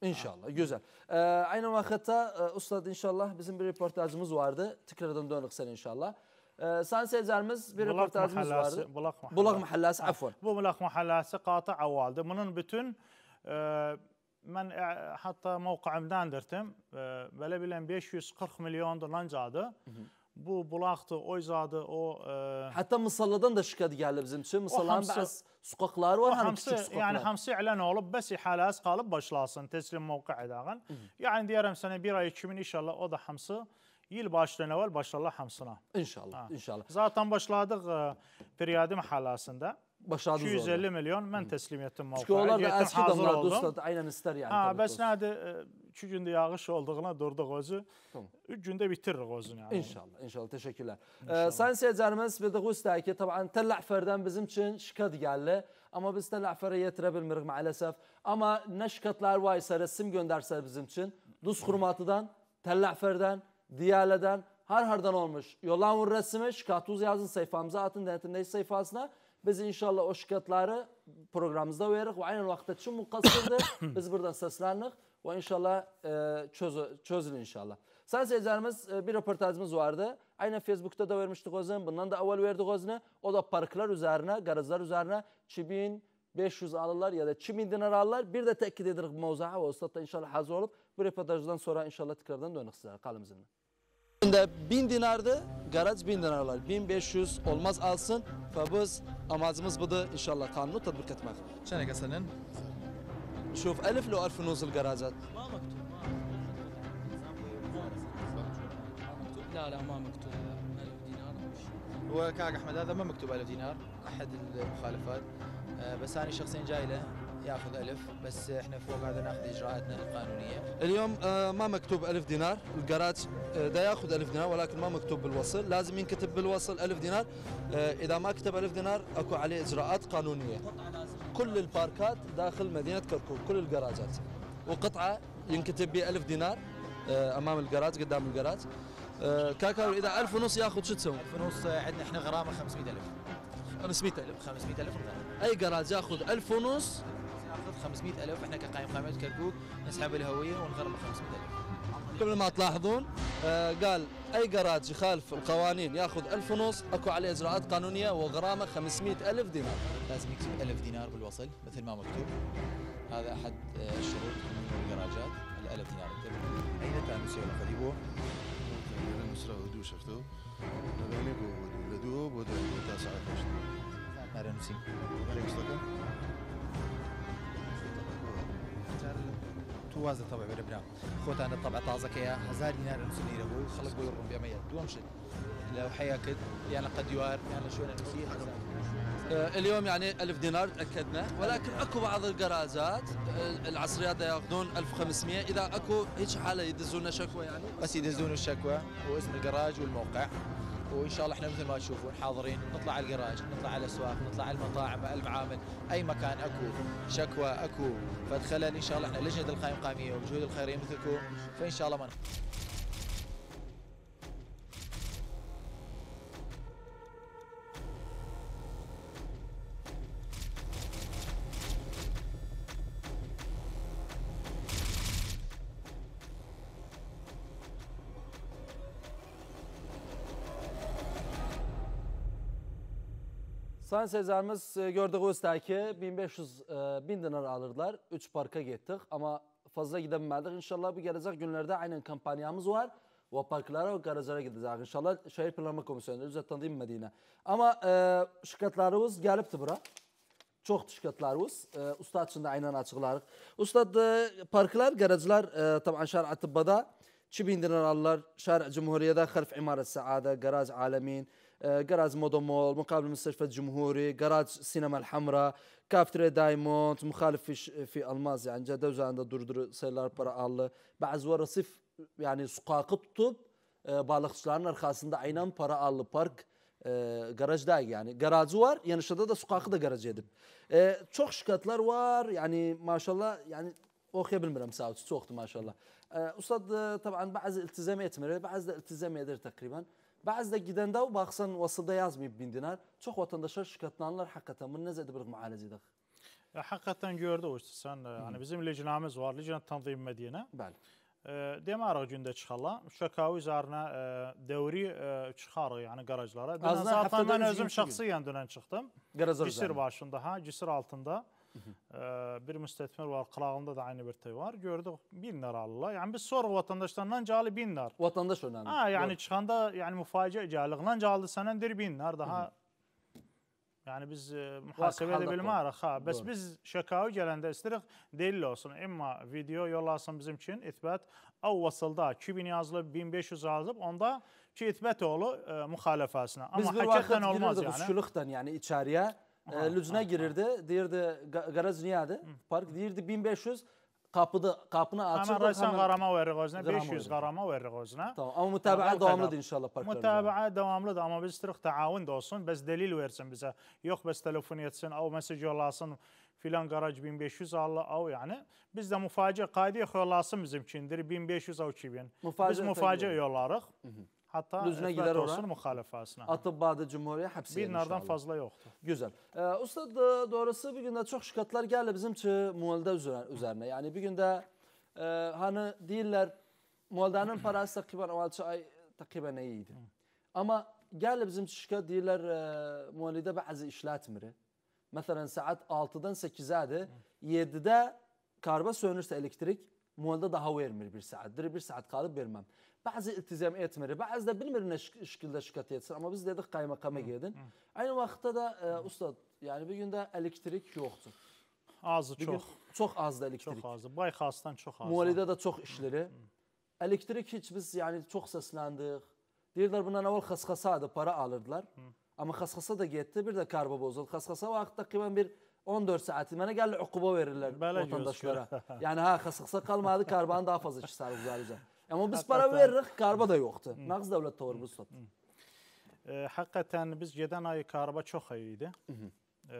İnşallah güzel. Ee, aynı vakitte e, Ustad inşallah bizim bir reportajımız vardı. Tekrardan dönük sen inşallah. Ee, sen seyircilerimiz bir Bulak reportajımız mahallası, vardı. Bulak mahallası. Bulak mahallası afwan. Bu Bulak mahallası katı avvaldı. Bunun bütün e, ben e, hatta mevkaimden dertim. E, böyle bilen 540 milyon dolancadı. Hı hı. bu bulaqdır, o zadı, o e, Hətta Mısırlıdan da şikayət gəlir bizim üçün. Mısırlıların bəzi sokaqları var, həmin kiçik sokaqlar. Yəni hamısı elan olub, bəs ihalə az qalıb başlasın teslim mövqeyi dağın. Yəni deyirəm sənə 1 ay 2000 inşallah o da hamısı il başından əvvəl başlarlar hamısına. İnşallah, ha. inşallah. Zaten başladıq e, periyadim halasında başardınız 250 orada. milyon mən təslim etdim Maltaya. Çünki onlar da əski adamlar dostlar, aynən istər yəni. Ha, bəs nədir? 2 gündə yağış olduğuna durduq özü. 3 gündə bitiririk özünü yəni. İnşallah, inşallah. Təşəkkürlər. E, sayın seyircilərimiz, bir də qüstə ki, təbii Təl Əfərdən bizim üçün şikad gəldi. Amma biz Təl Əfərə yetirə bilmirik maalesef. Amma nə şikadlar var isə rəsm göndərsələr bizim üçün. Duz xurmatıdan, Təl Əfərdən, Diyələdən, hər hardan olmuş. Yollamın rəsmi şikatuz yazın sayfamıza atın denetimdeki sayfasına. Biz inşallah o şirketleri programımızda veririz ve aynı vaxtda kim muqassirdir biz buradan sesleniriz ve inşallah e, çözü, çözülür inşallah. Sayın seyircilerimiz e, bir röportajımız vardı. Aynen Facebook'ta da vermiştik zaman. Bundan da evvel verdik zaman. O da parklar üzerine, garajlar üzerine 2500 alırlar ya da 2000 dinar alırlar. Bir de tekkit edirik mevzuğa ve ustad inşallah hazır olup bu röportajdan sonra inşallah tekrardan dönük sizlere. Kalın bizimle. 1000 dinardı, garaj 1000 dinarlar. 1500 olmaz alsın. فبس أمازمز بده إن شاء الله قانون تطبيق تمخ شنو قصدنا؟ شوف ألف لو ألف نوز الجرازات ما مكتوب لا لا ما مكتوب هو كاك احمد هذا ما مكتوب 1000 دينار احد المخالفات بس انا شخصيا جاي له ياخذ ألف بس احنا فوق هذا ناخذ اجراءاتنا القانونيه اليوم آه، ما مكتوب ألف دينار الجراج آه، دا ياخذ ألف دينار ولكن ما مكتوب بالوصل لازم ينكتب بالوصل ألف دينار آه، اذا ما كتب ألف دينار اكو عليه اجراءات قانونيه كل الباركات داخل مدينه كركوك كل الجراجات وقطعه ينكتب بها ألف دينار امام الجراج قدام الجراج كاكاو اذا ألف ونص ياخذ شو تسوي؟ ألف ونص عندنا احنا غرامه 500000 500000 500000 اي جراج ياخذ ألف ونص فقط 500000 احنا كقائم قائمه كركوك نسحب الهويه ونغرم 500000 قبل ما تلاحظون آه قال اي جراج يخالف القوانين ياخذ 1000 ونص اكو عليه اجراءات قانونيه وغرامه 500000 دينار لازم يكتب 1000 دينار بالوصل مثل ما مكتوب هذا احد آه، الشروط من الجراجات ال 1000 دينار اين تعمل سيولا قريبه مسرع ودو شفتو لدانيكو ودو لدو ودو تاسعة عشر مرة نسيم مرة نسيم توازە تەوای وەرەبرا خۆتانە طازة كيا هزار دینار نووسنیرەبوو خەڵک بۆی دوم شد لو حيا كد يعني قد يوار يعني شو نسي آه، اليوم يعني 1000 دينار تاكدنا ولكن اكو بعض القرازات آه، العصريات ياخذون 1500 اذا اكو هيك حاله يدزون شكوى يعني بس يدزون الشكوى واسم الجراج والموقع وان شاء الله احنا مثل ما تشوفون حاضرين نطلع على الجراج نطلع على الاسواق نطلع على المطاعم المعامل اي مكان اكو شكوى اكو فدخلنا ان شاء الله احنا لجنه القائم قائميه وجهود الخيريه مثلكم فان شاء الله ما Sayın sezarımız e, gördüğü göstər ki 1500 1000 e, e, dinar alırlar. 3 parka gittik ama fazla gidemedik. İnşallah bu gelecek günlerde aynen kampanyamız var. Ve parklara ve garajlara gideceğiz. İnşallah şehir planlama komisyonu üzerinden değil Medine. Ama e, şirketlerimiz gelipti bura. Çok şirketlerimiz. E, Ustad için de aynen açıklarız. Usta e, parklar, garajlar e, tabi şer'a tıbbada 2000 dinar alırlar. Şer'a Cumhuriyede Harf İmaret Saada, Garaj Alemin, قراز مودومول مقابل مستشفى الجمهوري قراز سينما الحمراء كافتري دايموند مخالف في في الماز yani cadevze anda durdur sayılar para aldı. Bazıları sırf yani sokakı tutup e, balıkçıların arkasında aynen para aldı park e, garajda yani. Garajı var yanışında da sokakı da garaj edip. E, çok şirketler var yani maşallah yani okuyabilmirim saat çoktu maşallah. E, Ustad e, tabi bazı iltizam etmiyor bazı da iltizam eder takriben. بعض گیدنده و باخسن وصلده یازمی ببیندینار چوخ vatandaşlar şikayetlenenler hakikaten bunu ne bir muhalezi dak? Ya, hakikaten gördü o işte sen Hı. hani bizim lecnamız var lecnat tanzim medine. Bəli. E, Demar gündə çıxala, şəkavi üzərinə ə, e, dövri ə, e, çıxarıq, yəni qarajlara. Dünən zaten mən özüm şəxsiyyən dünən çıxdım. Qarajlar Cisir var başında, ha, Cisir altında. bir müstətmir var, qırağında da aynı bir tey var. Gördük 1000 nar alırlar. Yəni biz soruq vətəndaşlardan cəli 1000 nar. Vətəndaş önəmli. Hə, yəni Doğru. çıxanda yəni müfaciə gəliqlə cəli səndən deyir 1000 nar daha. Hı -hı. Yəni biz e, mühasibə edə bilmərik. Hə, bəs Doğru. biz şəkayə gələndə istəyirik delil olsun. Amma video yollasın bizim üçün itbət avvasılda 2000 yazılıb, 1500 yazılıb, onda ki itbət oğlu e, müxalifəsinə. Amma biz bir vaxt olmaz yəni. Biz bir vaxt yəni içəriyə e, ee, lüzüne girirdi. Diğerdi garaj niyadı. Park diğerdi 1500 kapıda kapını açıp hemen raysan qarama verir özünə 500 qarama verir özünə. Tamam. Ama mütabaə devamlı, inşallah parklar. devamlı, davamlıdır amma biz istirik taavun da olsun. Bəs delil versin bize yok, bəs telefon etsin, av mesaj yollasın. filan garaj 1500 Allah, av yani. Biz de müfaciə qayda yollasın bizim içindir 1500 av 2000. Biz müfaciə yollarıq. Hı -hı. Hətta özünə gedər ora. Olsun müxalifəsinə. Atıb badə cümhuriyə həbsə. Bir nardan inşallah. fazla yoxdur. Gözəl. E, ustad doğrusu bu gün də çox şikayətlər gəldi bizim ki müəllidə üzərinə. Yəni bu gün də e, hani deyirlər müəllidanın parası təqribən əvvəlki ay təqribən iyi idi. Amma gəldi bizim şikayət deyirlər e, müəllidə bəzi işlətmir. Məsələn saat 6-dan 8-ədir. 7-də karba sönürsə elektrik Molda daha vermir bir saatdir. Bir saat qalıb verməm. Bəzi iltizam etmir. Bəzi də bilmir nə şəkildə şikayət etsin. Amma biz dedik qaymaqama gedin. Aynı vaxtda da ə, e, ustad, yəni bu gün də elektrik yoxdur. Azı bir çox. Çox azdır elektrik. Çox azdır. Bayxasdan çox azdır. Molidə də çox işləri. Elektrik heç biz yəni çox səsləndik. Deyirlər bundan əvvəl xəsxəsadır, para alırdılar. Hı. Amma xəsxəsa da getdi, bir də karba bozuldu. Xəsxəsa vaxtda qiymən bir 14 saati mənə gəlir uquba verirlər Bələ vətəndaşlara. yəni hə xəsxəsə qalmadı, karbanı daha fazla çıxar üzərimizə. Amma biz para veririk, qarba da yoxdur. Nağız dövlət torbuz sot. E, həqiqətən biz gedən ay qarba çox iyi idi. E,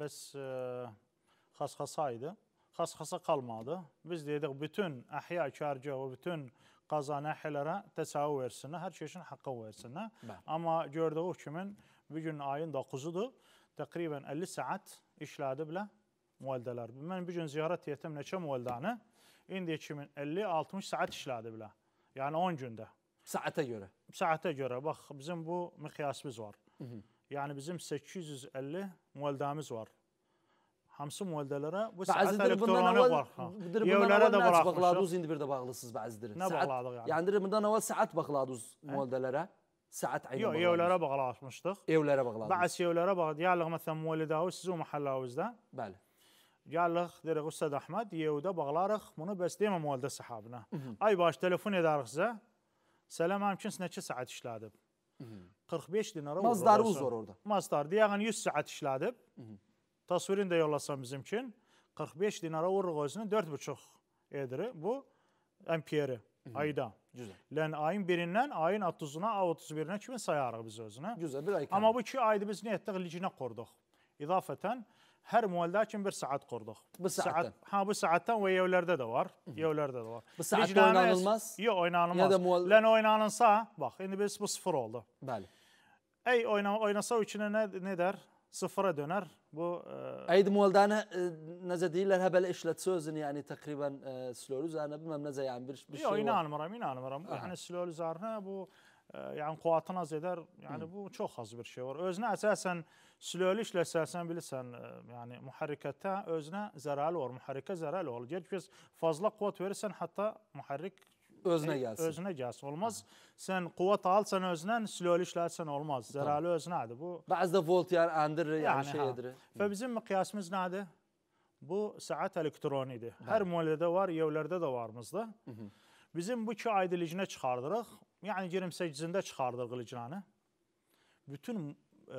biz e, xəsxəsə idi. Xəsxəsə qalmadı. Biz dedik bütün əhya karcığı, bütün qazanə əhələrə təsavvür versinlər, hər şeyin haqqı versinlər. Amma gördüyünüz kimi bu gün ayın 9-udur. Təqribən 50 saat işlədiblər müəllələr. Mən bu gün ziyarət etdim neçə müəlləni. İndi 2050-60 saat işlədiblər. Yəni 10 gündə. Saata görə. Saata görə bax bizim bu miqyasımız var. Hı mhm. -hı. Yəni bizim 850 müəlləmiz var. Hamısı müəllələrə bu saat elektronu var. Evlərə də buraxmışıq. Bağladınız indi bir də bağlısınız bəzidir. Nə bağladıq yəni? Yəni bundan əvvəl saat bağladınız müəllələrə. Hə? ساعات عين يو يو لربا غلاش مشتخ يو لربا غلاش بعد يو ربا يالغ مثلا مولد هاوس زو محل هاوس ده يا يالغ دير غسد احمد يو دبا بغلارخ منو بس ديما مولد صحابنا اي باش تلفوني دارخ غزه سلام شنو سنه 2 ساعه işladım. 45 dinara Mazdarı uzor orada. Mazdar diyen 100 saat işledim. Tasvirini de yollasam bizim için. 45 dinara vurur 4,5 ادري بو امبيري Mhm. ayda. Güzel. Lən ayın 1-dən ayın 30-una, A31-inə kimi sayarıq biz özünə. Gözəl, bir ay. Amma bu 2 ayda biz nə etdik? Licinə qurduq. İzafətən hər müəllidə kimi bir saat qurduq. Bu Saat, Ha bu saatdan və evlərdə də var. Mhm. Evlərdə də var. Bu saatda Licinə oynanılmaz? Yox, oynanılmaz. Ya da müəllidə. Lən oynanılsa, bax, indi biz bu sıfır oldu. Bəli. Ey oyna, oynasa üçünə nə, nə der? Sıfıra döner. آه، آه، يعني تقريبا مۆلدانە نەزەدی لە هەبە لە يعني بش ینی تقریبان انا مرام نەزەیان برش بشینانمەڕم يعني سلولوز ارنا بو آه، يعني قواتنا زيدر يعني بو چۆ خاص برشێوەر ور اوزنا اساسا لە ساسەن بلسان يعني محركتا اوزنا زرال ور محركه زرال ور جێر پێست فەزلە قوت وێرسن حتا özünə gəlsin. Özünə gəlsin. Olmaz. Hı. Sən qüvvət alsan özündən, slowly işlərsən olmaz. Zərərli özünədir bu. Bəzi də voltyer endirir, yəni, yəni şey edir. Və bizim miqyasımız nədir? Bu saat elektronidir. Hı. Hər moledə var, evlərdə də varımızda. Bizim bu 2 ayda licnə çıxardırıq. Yəni 28-də çıxardırıq licnanı. Bütün e,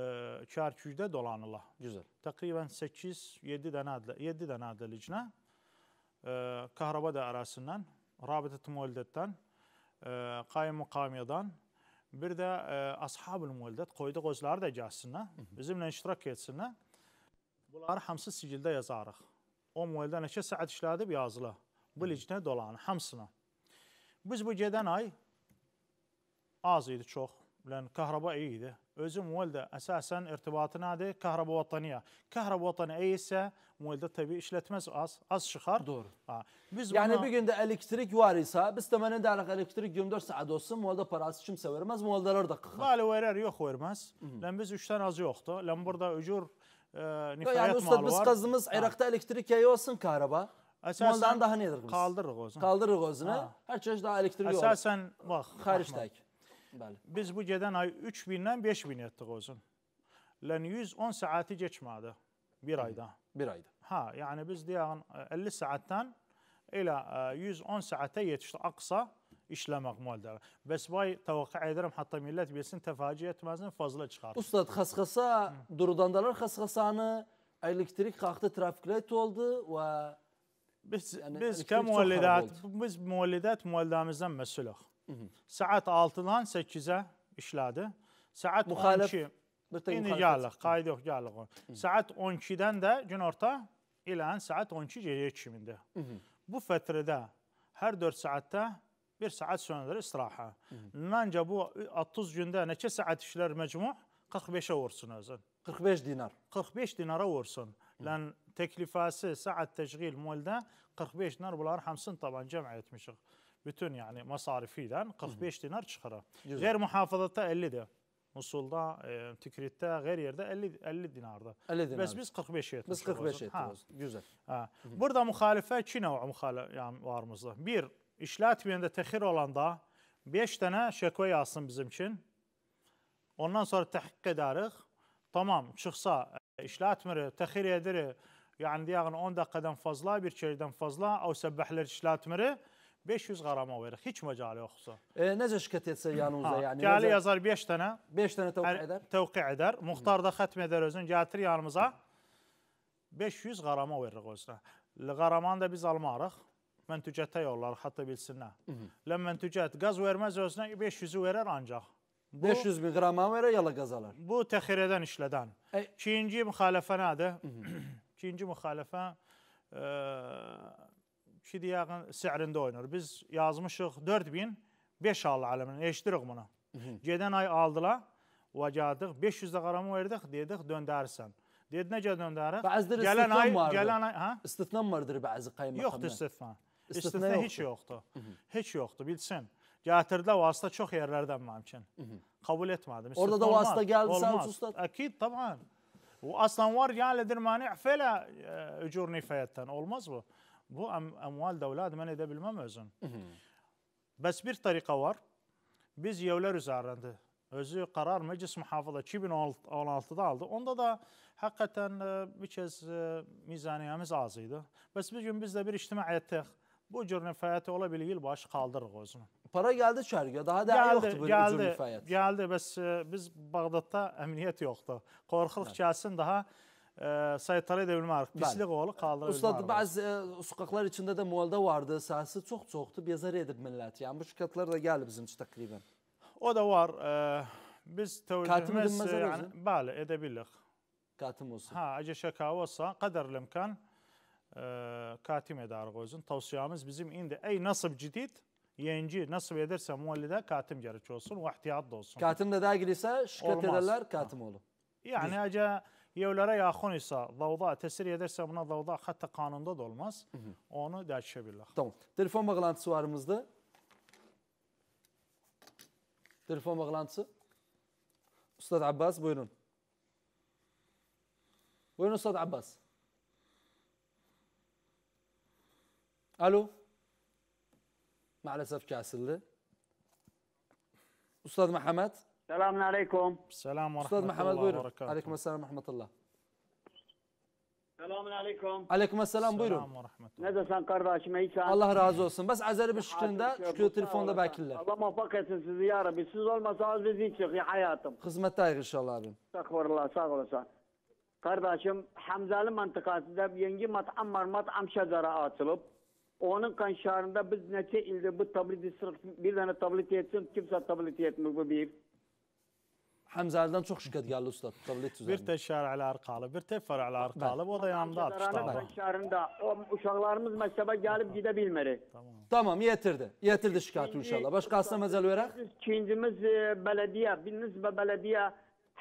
kərkükdə dolanırlar. Güzel. Təqribən 8-7 dənə 7 dənə licnə. E, Kahraba dairəsindən Rabıtat-ı Muvalidet'ten, e, Kayyum bir de e, Ashab-ı Muvallidet koyduk özleri de gelsinler, bizimle iştirak etsinler. bunlar hamısı sicildə yazarıq. O müəllidə neçə saat işlədib yazılı. Bilicinə dolanı, hamısına. Biz bu gedən ay az idi çox. Lan كهرباء ايده Özüm muhalde esasen irtibatına adı kahraba vataniye. Kahraba vatani iyiyse muhalde tabi işletmez az. Az çıkar. Doğru. Ha. Biz yani buna... bir günde elektrik var ise biz temenin de elektrik 24 saat olsun muhalde parası kimse vermez muhaldeler de kıkar. Mali verer yok vermez. Lan biz üçten az yoktu. Lan burada öcür e, nifayet yani ustad biz kazımız Irak'ta elektrik olsun kahraba. Esasen daha nedir biz? Kaldırırız. Kaldırırız. Her çeşit daha elektrik Esasen bak. Hariçteki. Bəli. Biz bu gedən ay 3000-dən 5000 etdik özün. Lən 110 saati keçmədi bir ayda. Bir ayda. Ha yani biz deyən 50 e, saatten ila 110 e, saata yetişdi aqsa işləmək müəllidə. Bəs vay təvəqqə edirəm hətta millət bilsin təfaciə etməzdən fazla çıxar. Ustad xəsxəsa durudandalar xəsxəsanı elektrik qalxdı, trafiklər oldu və biz yəni, biz kəm müəllidat, biz müəllidat müəllimizdən məsuliq. Saat 6-dan 8 Saat Müxalif 12 İndi gəlir, qayda yox, gəlir. Saat 12-dən də günorta ilən saat 12 gecəyə kimidir. Bu fətrədə hər 4 saatdə bir saat sonradır istirahə. Məncə bu 30 gündə neçə saat işlər məcmu? 45-ə vursun özün. 45 dinar. 45 dinara vursun. Lan teklifası saat təşğil molde 45 dinar bunlar hamısını taban cəmə etmişik bütün yani masarifiyle 45 dinar çıxara. Gər muhafazada 50-dir. Musulda, e, Tükrit'te, her yerde 50 50 dinardı. 50 dinar. Biz biz 45 etmiş. Biz 45 ettik. Güzel. Ha. Burada muhalife iki növ muhalif yani varımızda. Bir, işletmeyende tehir olanda 5 tane şekve yazsın bizim için. Ondan sonra tahkik ederiz. Tamam, çıksa e, işletmiri, tehir ediri. Yani diyelim 10 dakikadan fazla, bir çeyrekten fazla, o sebbehler işletmiri. 500 qarama verir. Heç məcalı yoxsa. E, necə şirkət etsə yanınızda yəni? Gəlir necə... yazar 5 dənə. 5 dənə təvqi edər. Təvqi edər. Muxtar da xətm edər özünü gətirir yanımıza. 500 qarama veririk özünə. Qaramanı da biz almarıq. Məntücətə yollarıq, hətta bilsinlər. Mhm. Lən məntücət qaz verməz özünə 500-ü verər ancaq. Bu, 500 min qrama verə yala qazalar. Bu təxirədən işlədən. E- İkinci müxalifə nədir? Mhm. İkinci müxalifə ə, e, Şimdi Şidiyakın seyrinde oynar. Biz yazmışıq 4000, 5 al aləmin, eşdirik bunu. Gedən ay aldılar, və cadıq, 500-də qaramı verdik, dedik, döndersen Dedi necə döndərir? Bəzidir gələn ay, vardır. Gələn ay, ha İstifnam vardır bazı. qaymaq. Yoxdur istifna. İstifna heç yoxdur. Heç yoxdur, bilsin. vasıta çok yerlerden yerlərdən mümkün. Kabul etmədim. İstifna Orada da vasitə gəldi sən ustad. Akid, e, tamam. O aslan var yani dir mani fela ücur nifayetten. Olmaz bu bu əmval dövlət mən edə bilməm özüm. Bəs bir tariqa var. Biz yevlər üzərində özü qərar məclis mühafizə 2016-da aldı. Onda da hakikaten e, bir kez e, mizaniyyəmiz az idi. Bəs bir gün biz də bir ictimai etdik. Bu cür fəaliyyəti ola bilir yılbaşı qaldırırıq özünü. Para geldi çərgə, daha dəyi yoxdur belə gəldi, cür fəaliyyət. Gəldi, bəs e, biz Bağdadda emniyet yoktu. Qorxuruq gəlsin daha saytara edə bilmərik. Pislik oğlu qaldırır. Ustad, Bazı sokaklar içinde de müəllidə vardı. Sahəsi çox-çoxdur. Bezar edib millet. Yani bu şirketler de geldi bizim üçün təqribən. O da var. E, biz təvəccühümüz yəni bəli, edə bilərik. Katim olsun. Ha, əgər şəkavi olsa, qədər imkan e, katim edərik özün. Tavsiyəmiz bizim indi ey nasıb cidid yenci nasib edirsə müəllidə katim gerek olsun və ehtiyatlı olsun. Katim də dəqiq isə şirkət edərlər, katim olur. Yəni əgər Yevlere yaxunsa, lavda təsir edirsə buna lavda hatta kanunda da olmaz. Hı -hı. Onu dəyişə bilərik. Tamam. Telefon bağlantısı varımızdı. Telefon bağlantısı. Ustad Abbas buyurun. Buyurun Ustad Abbas. Alo. Maalesef kesildi. Ustad Mehmet. Selamun aleyküm. Selam ve Ustad Muhammed buyurun. Barakatuhu. Aleyküm selam ve rahmetullah. Selamun aleyküm. Aleyküm selam buyurun. Selam ve rahmetullah. Ne desen kardeşim iyisin. Allah razı olsun. Bas azeri bir şüküründe, şükür şey telefonda bekirler. Allah muvaffak etsin sizi ya Rabbi. Siz olmasanız biz hiç yok ya hayatım. Hizmettayız inşallah abim. Estağfurullah sağ olasın. Kardeşim Hamzalı mıntıkasında yeni mat'am var mat'am şezara açılıp onun kanşarında biz neçe ilde bu tablet bir tane tablet yetsin kimse tablet yetmiyor bu bir. Həmzəlidən çok şikayətkarlı ustad tablet Bir tə şərələr qalıb, bir tefer fərələr qalıb, o da yanında atışdı. Şəhərində o uşaqlarımız məktəbə gelip gedə bilmirik. Tamam. Tamam, yetirdi. Yetirdi şikayəti inşallah. Başqasına məzəl verək? İkincimiz e, bələdiyyə, بالنسبة bələdiyyə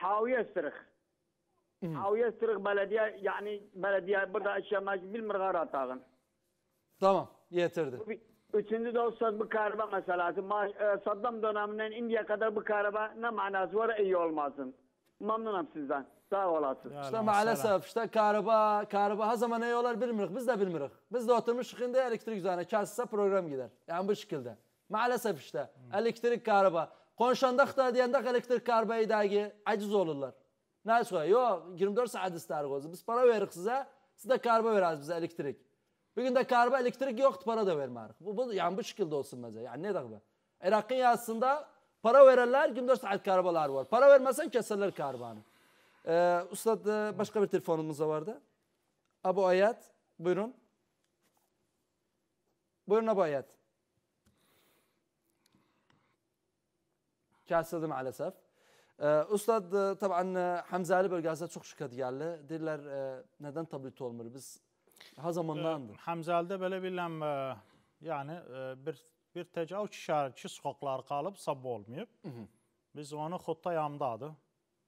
haviyə sırıq. Haviyə sırıq belediye yəni bələdiyyə burada əşya məcbur bilmir qara atağın. Tamam, yetirdi. Bu, Üçüncü de olsa bu karaba meselesi. Saddam döneminden India kadar bu karaba ne manası var iyi olmasın. Memnunum sizden. Sağ olasın. İşte maalesef işte karaba, karaba ha zaman iyi olar bilmirik. Biz de bilmiyoruz Biz de oturmuş şimdi elektrik üzerine. Kesse program gider. Yani bu şekilde. Maalesef işte hmm. elektrik karaba. Konuşanda da diyende elektrik karabayı dagi aciz olurlar. Ne soruyor? Yok 24 saat ister Biz para veririz size. Siz de karba veririz bize elektrik. Bir gün de karba elektrik yoktu para da vermer. Bu, bu yani bu şekilde olsun mesela. Yani ne dakika. Irak'ın yazısında para verenler 24 saat karbalar var. Para vermezsen keserler karbanı. Ee, Ustad e, başka bir telefonumuz da vardı. Abu Ayat buyurun. Buyurun Abu Ayat. Kesildi maalesef. Ee, Ustad e, tabi Hamzali bölgesinde çok şükür geldi. Dediler e, neden tablet olmuyor biz Ha zamanlandı. zamandandır. Ee, Həmzəlidə belə bilinmə, e, yəni e, bir bir təcavüz işarəçi sokaqları qalıb sab olmayıb. Biz onu xutta yamdadır.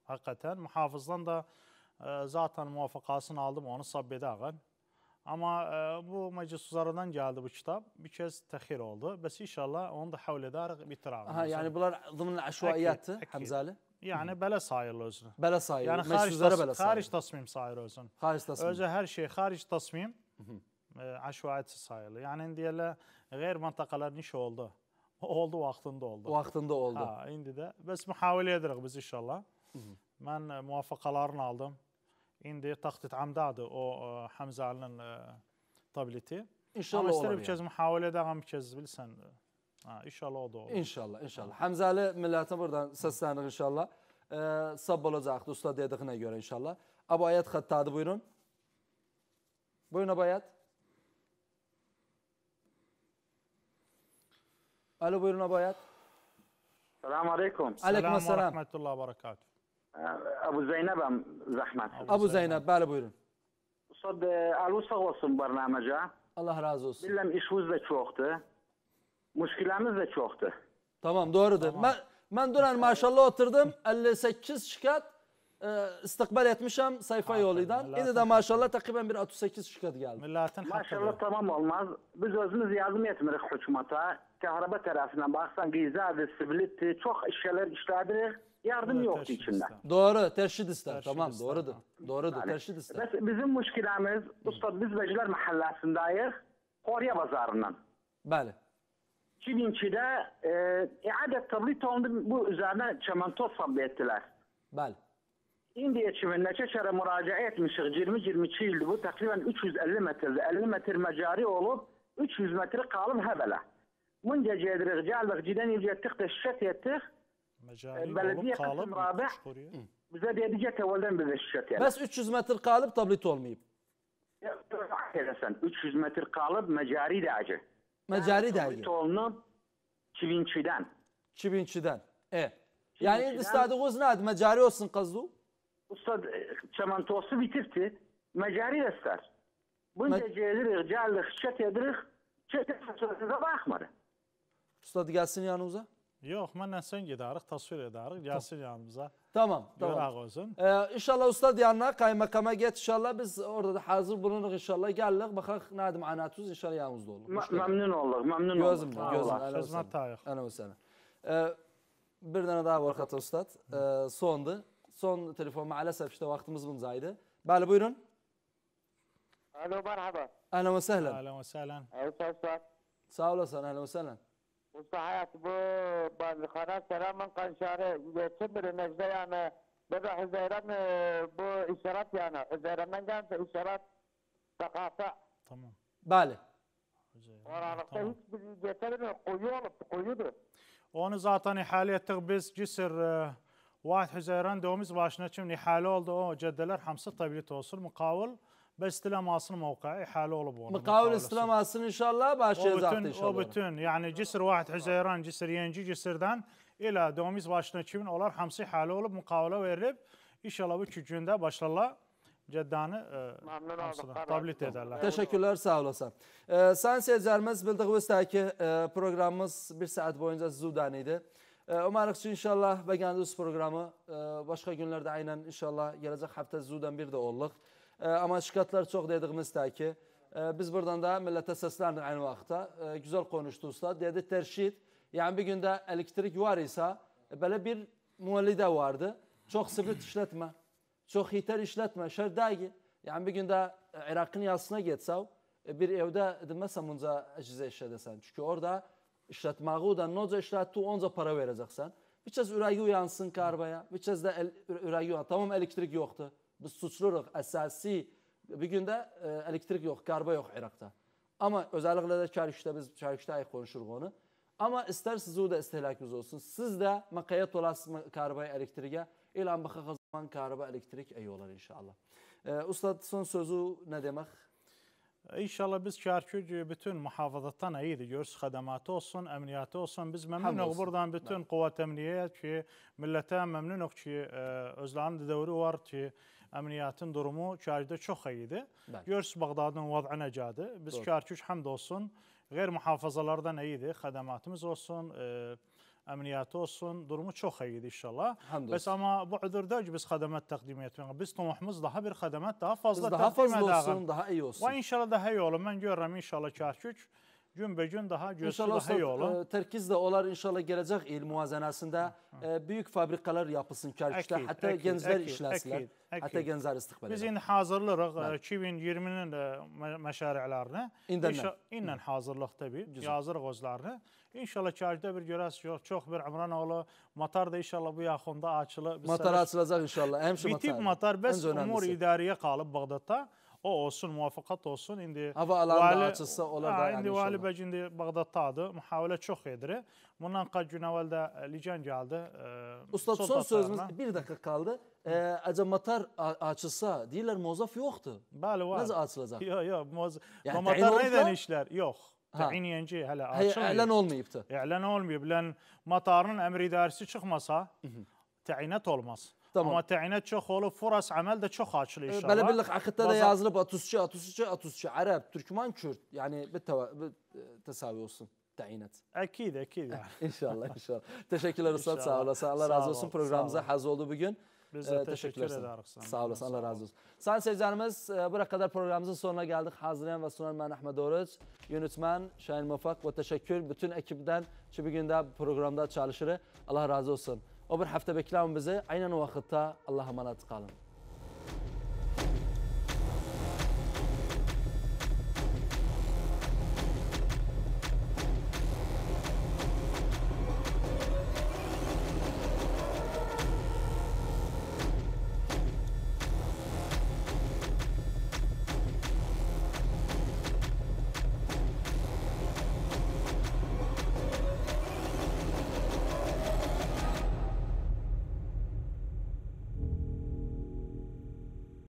Hakikaten muhafızdan da e, zaten muvafakasını aldım onu sabbedi ağan. Ama e, bu meclis uzarından geldi bu kitap. Bir kez tehir oldu. Bes inşallah onu da havle ederek bitirelim. Aha, yani bunlar zımnın aşuaiyatı Hamzali. Yəni belə sayır özünü. Belə sayır. Yəni xarici belə sayır. Xarici təsmim sayır özünü. Xarici təsmim. Özü hər şey xarici təsmim. Mhm. E, Əşvayət sayılır. Yəni indi elə qeyri-məntəqələr niş oldu. Oldu vaxtında oldu. Vaxtında oldu. Hə, indi də bəs mühavilə edirik biz inşallah. Hı mhm. -hı. Mən e, müvəffəqələrini aldım. İndi təxtit amdadır o e, Həmzəlinin tableti. İnşallah olar. İstəyirəm ki, yəni. mühavilə edəm ki, bilirsən. İnşallah inşallah o da olur. İnşallah, inşallah. Həmzəli millətinə buradan səslənirik inşallah. E, sab olacaqdı usta dediyinə görə inşallah. Abayət xəttadı buyurun. Buyurun Abu Abayət. Alo buyurun Abayət. Selamun aleyküm. Aleyküm selam. Rahmetullah barakat. Abu Zeynep'im zahmet. Abu Zeynep, bəli buyurun. Ustad, əli e, sağ olsun proqrama. Allah razı olsun. Bilirəm işiniz də çoxdur. Müşkilimiz de çoktu. Tamam doğrudur. Tamam. Ben, ben dönem hani maşallah oturdum. 58 şikayet e, istikbal etmişim sayfa Aynen, yoluydan. Yine de maşallah takiben bir 38 şikayet geldi. Milletin maşallah tamam olmaz. Biz özümüz yardım etmirik hükümata. Kahraba tarafından baksan gizadı, siblitti, çok işler işledirik. Yardım evet, yoktu içinde. Doğru, terşid ister. Terşid tamam, ister. doğrudur. Doğrudur, yani, terşid ister. Biz, bizim müşkilimiz, Ustad biz Beciler Mahallesi'ndeyiz. Korya Bazarı'ndan. Bəli. 2002'de e, iade e, tabi tohumdu bu üzerine çamento sabbi ettiler. Bəli. İndi için neçe kere müracaat etmişik 20-22 yıldır bu takriben 350 metrede 50 metr mecari olup 300 metre kalın hebele. Bunca cedirik geldik ciden ilgi ettik de şişet ettik. Mecari e, Belediye olup kalın mı? Bize dedi ki evvelden bize şişet yani. Bəs 300 metr kalıp tablit olmayıp. 300 metr kalıp mecari de acı. Macari dergi. Tomitoğlu'nun Çivinçi'den. E. Evet. Yani Çivinçi'den, istadıguz ne Macari olsun kazdu? Ustad çamantosu bitirdi. Macari destar. Bunca cedirik, callik, çet yedirik, çet yedirik, bakmadı. Ustad gəlsin yanınıza. Yox, mən sən gedərik, təsvir edərik, gəlsin yanımıza. Tamam, tamam. Yoraq olsun. Ee, inşallah ustad yanına, kaymakama get inşallah. Biz orada da hazır bulunuq inşallah. Gəlirik, baxaq nə edim, anatuz inşallah yanımızda olur. Məmnun olduq, məmnun olduq. Gözümlə, gözümlə. Xizmət tayıq. Ənə sənə. bir dənə daha var xata ustad. Ee, sondu. Son telefon, maalesef işte vaxtımız bunzaydı. Bəli, buyurun. Alo, merhaba. Ənə və səhlən. Ənə və səhlən. Ənə və səhlən. Sağ olasın, ənə və səhlən usta hayat bu bazıkara selamın kanşarı geçim bir necde yani bebe Hüzeyran bu işaret yani Hüzeyran'dan geldi işaret sakata. Tamam. Bale. Oralıkta tamam. hiçbir şey getirin koyu olup koyudur. Onu zaten ihale ettik biz Cisir e, Vaat Hüzeyran doğumuz başına şimdi ihale oldu o caddeler Hamsa Tabili Tosul mukavul. باستلام موقعي حاله ولبونه olup استلام عاصم ان inşallah. الله başlayacağız وبتن, ان شاء الله وبتن يعني جسر واحد حزيران جسر ينجي başına 2000 olar hamsi hali olup mukavele verilip inşallah bu çocuğunda günde başlarlar Cəddanı e, təbliğ edərlər. Teşekkürler sağ olasan. E, Sayın seyircilərimiz, bildiyiniz təki e, bir saat boyunca zudan idi. E, ki, inşallah Bəgəndüz programı. E, Başka günlerde aynen inşallah gələcək hafta zudan bir de olur. Amma şikayətlər çox dediyimizdə ki, e, biz buradan da millətə səsləndik aynı vaxtda. E, Gözəl konuşduqsa, dedi tərşid, yəni bir gündə elektrik var isə, e, belə bir müəllidə vardı. Çox sibrit işlətmə, çox hitər işlətmə, şərdəgi. Yəni bir gündə Iraqın yasına getsəv, bir evdə deməsəm onca əcizə işlədəsən. Çünki orada işlətməyi da noca işlətdi, onca para verəcəksən. Bir çəz ürəyi uyansın karbaya, bir çəz də ürəyi uyansın. Tamam elektrik yoxdur. biz suçluruq, esasî. bir gündə ə, e, elektrik yok, karba yok Irak'ta. Ama özellikle de çərişdə biz çərişdəyik konuşuruq onu. Amma istər siz də istehlakınız olsun. Siz de məqayət olasınız karba elektrikə. ilan baxa qazanan karba elektrik ey olar inşallah. Ə, e, ustad son sözü ne demek? İnşallah biz Kərkük bütün muhafazatdan iyidir. Görs xədəmatı olsun, əmniyyəti olsun. Biz məmnunuq buradan bütün kuvvet əmniyyəyə ki, millətə məmnunuq ki, e, özlərinin dövri var ki, əməliyyatın durumu Kərkükdə çox iyidir. Görürsüz Bağdadın vəzi necədir? Biz Kərkük həmd olsun qeyri-mühafizalardan iyidir. Xədəmatımız olsun, e, əməliyyatı olsun, durumu çox iyidir inşallah. Bəs amma bu ödürdə ki biz xədəmət təqdim etmirik. Biz tomahımız daha bir xədəmət daha fazla biz daha təqdim edəcəyik. Daha fazla olsun, daha iyi olsun. Və inşallah daha iyi olur. Mən görürəm inşallah Kərkük günbəgün daha güclü daha iyi olun. E, Tərkiz də onlar inşallah gələcək il müvazənəsində e, böyük fabrikalar yapılsın Kərkükdə, hətta gənclər işləsinlər, hətta gənclər istiqbal edin. Biz indi hazırlayırıq 2020-nin e, məşariələrini. İndən hazırlıq təbii, yazırıq özlərini. İnşallah Kərkükdə bir görəsiz yox, çox bir İmranoğlu, matar da inşallah bu yaxında açılıb. Matar açılacaq inşallah, həmişə matar. Bitib matar, bəs umur idariyə qalıb Bağdadda. o olsun, muvaffaqat olsun. İndi vali, açılsa olar da. Indi vali bəc indi Bağdaddadır. Mühavilə çox edir. Bundan kaç gün əvvəldə Lican gəldi. E, e Usta son sözümüz bir dakika kaldı. E, acamatar açılsa deyirlər mozaf yoxdur. Bəli, var. Nasıl açılacaq? Yox, yox, moz. Yani Mamatar nədən işler yok? Təyin yenicə hələ açılmayıb. Elan olmayıbdı. Elan olmayıb. Lan matarın əmr idarəsi çıxmasa, təyinat olmaz. Tamam. Amma təinət çox olub, foras əməl də çox açılır inşallah. Belə birlik əqiddə də yazılıb Atusçu, Atusçu, Atusçu, Ərəb, Türkmen, Kürd. Yəni bir e, təsavi olsun təinət. Əkid, əkid. İnşallah, inşallah. Təşəkkürlər ustad, sağ olasın. Allah razı olsun. programımıza həzr oldu bugün. gün. Biz ee, de teşekkür ederiz. Sağ olasın, Allah razı olsun. Sayın seyircilerimiz, e, buraya kadar programımızın sonuna geldik. Hazırlayan ve sunan ben Ahmet Oruç, yönetmen Şahin Muvaffak ve teşekkür bütün ekibden ki bugün de programda çalışırı. Allah razı olsun. O bir hafta bekleyin bizi. Aynen o vakitte Allah'a emanet kalın.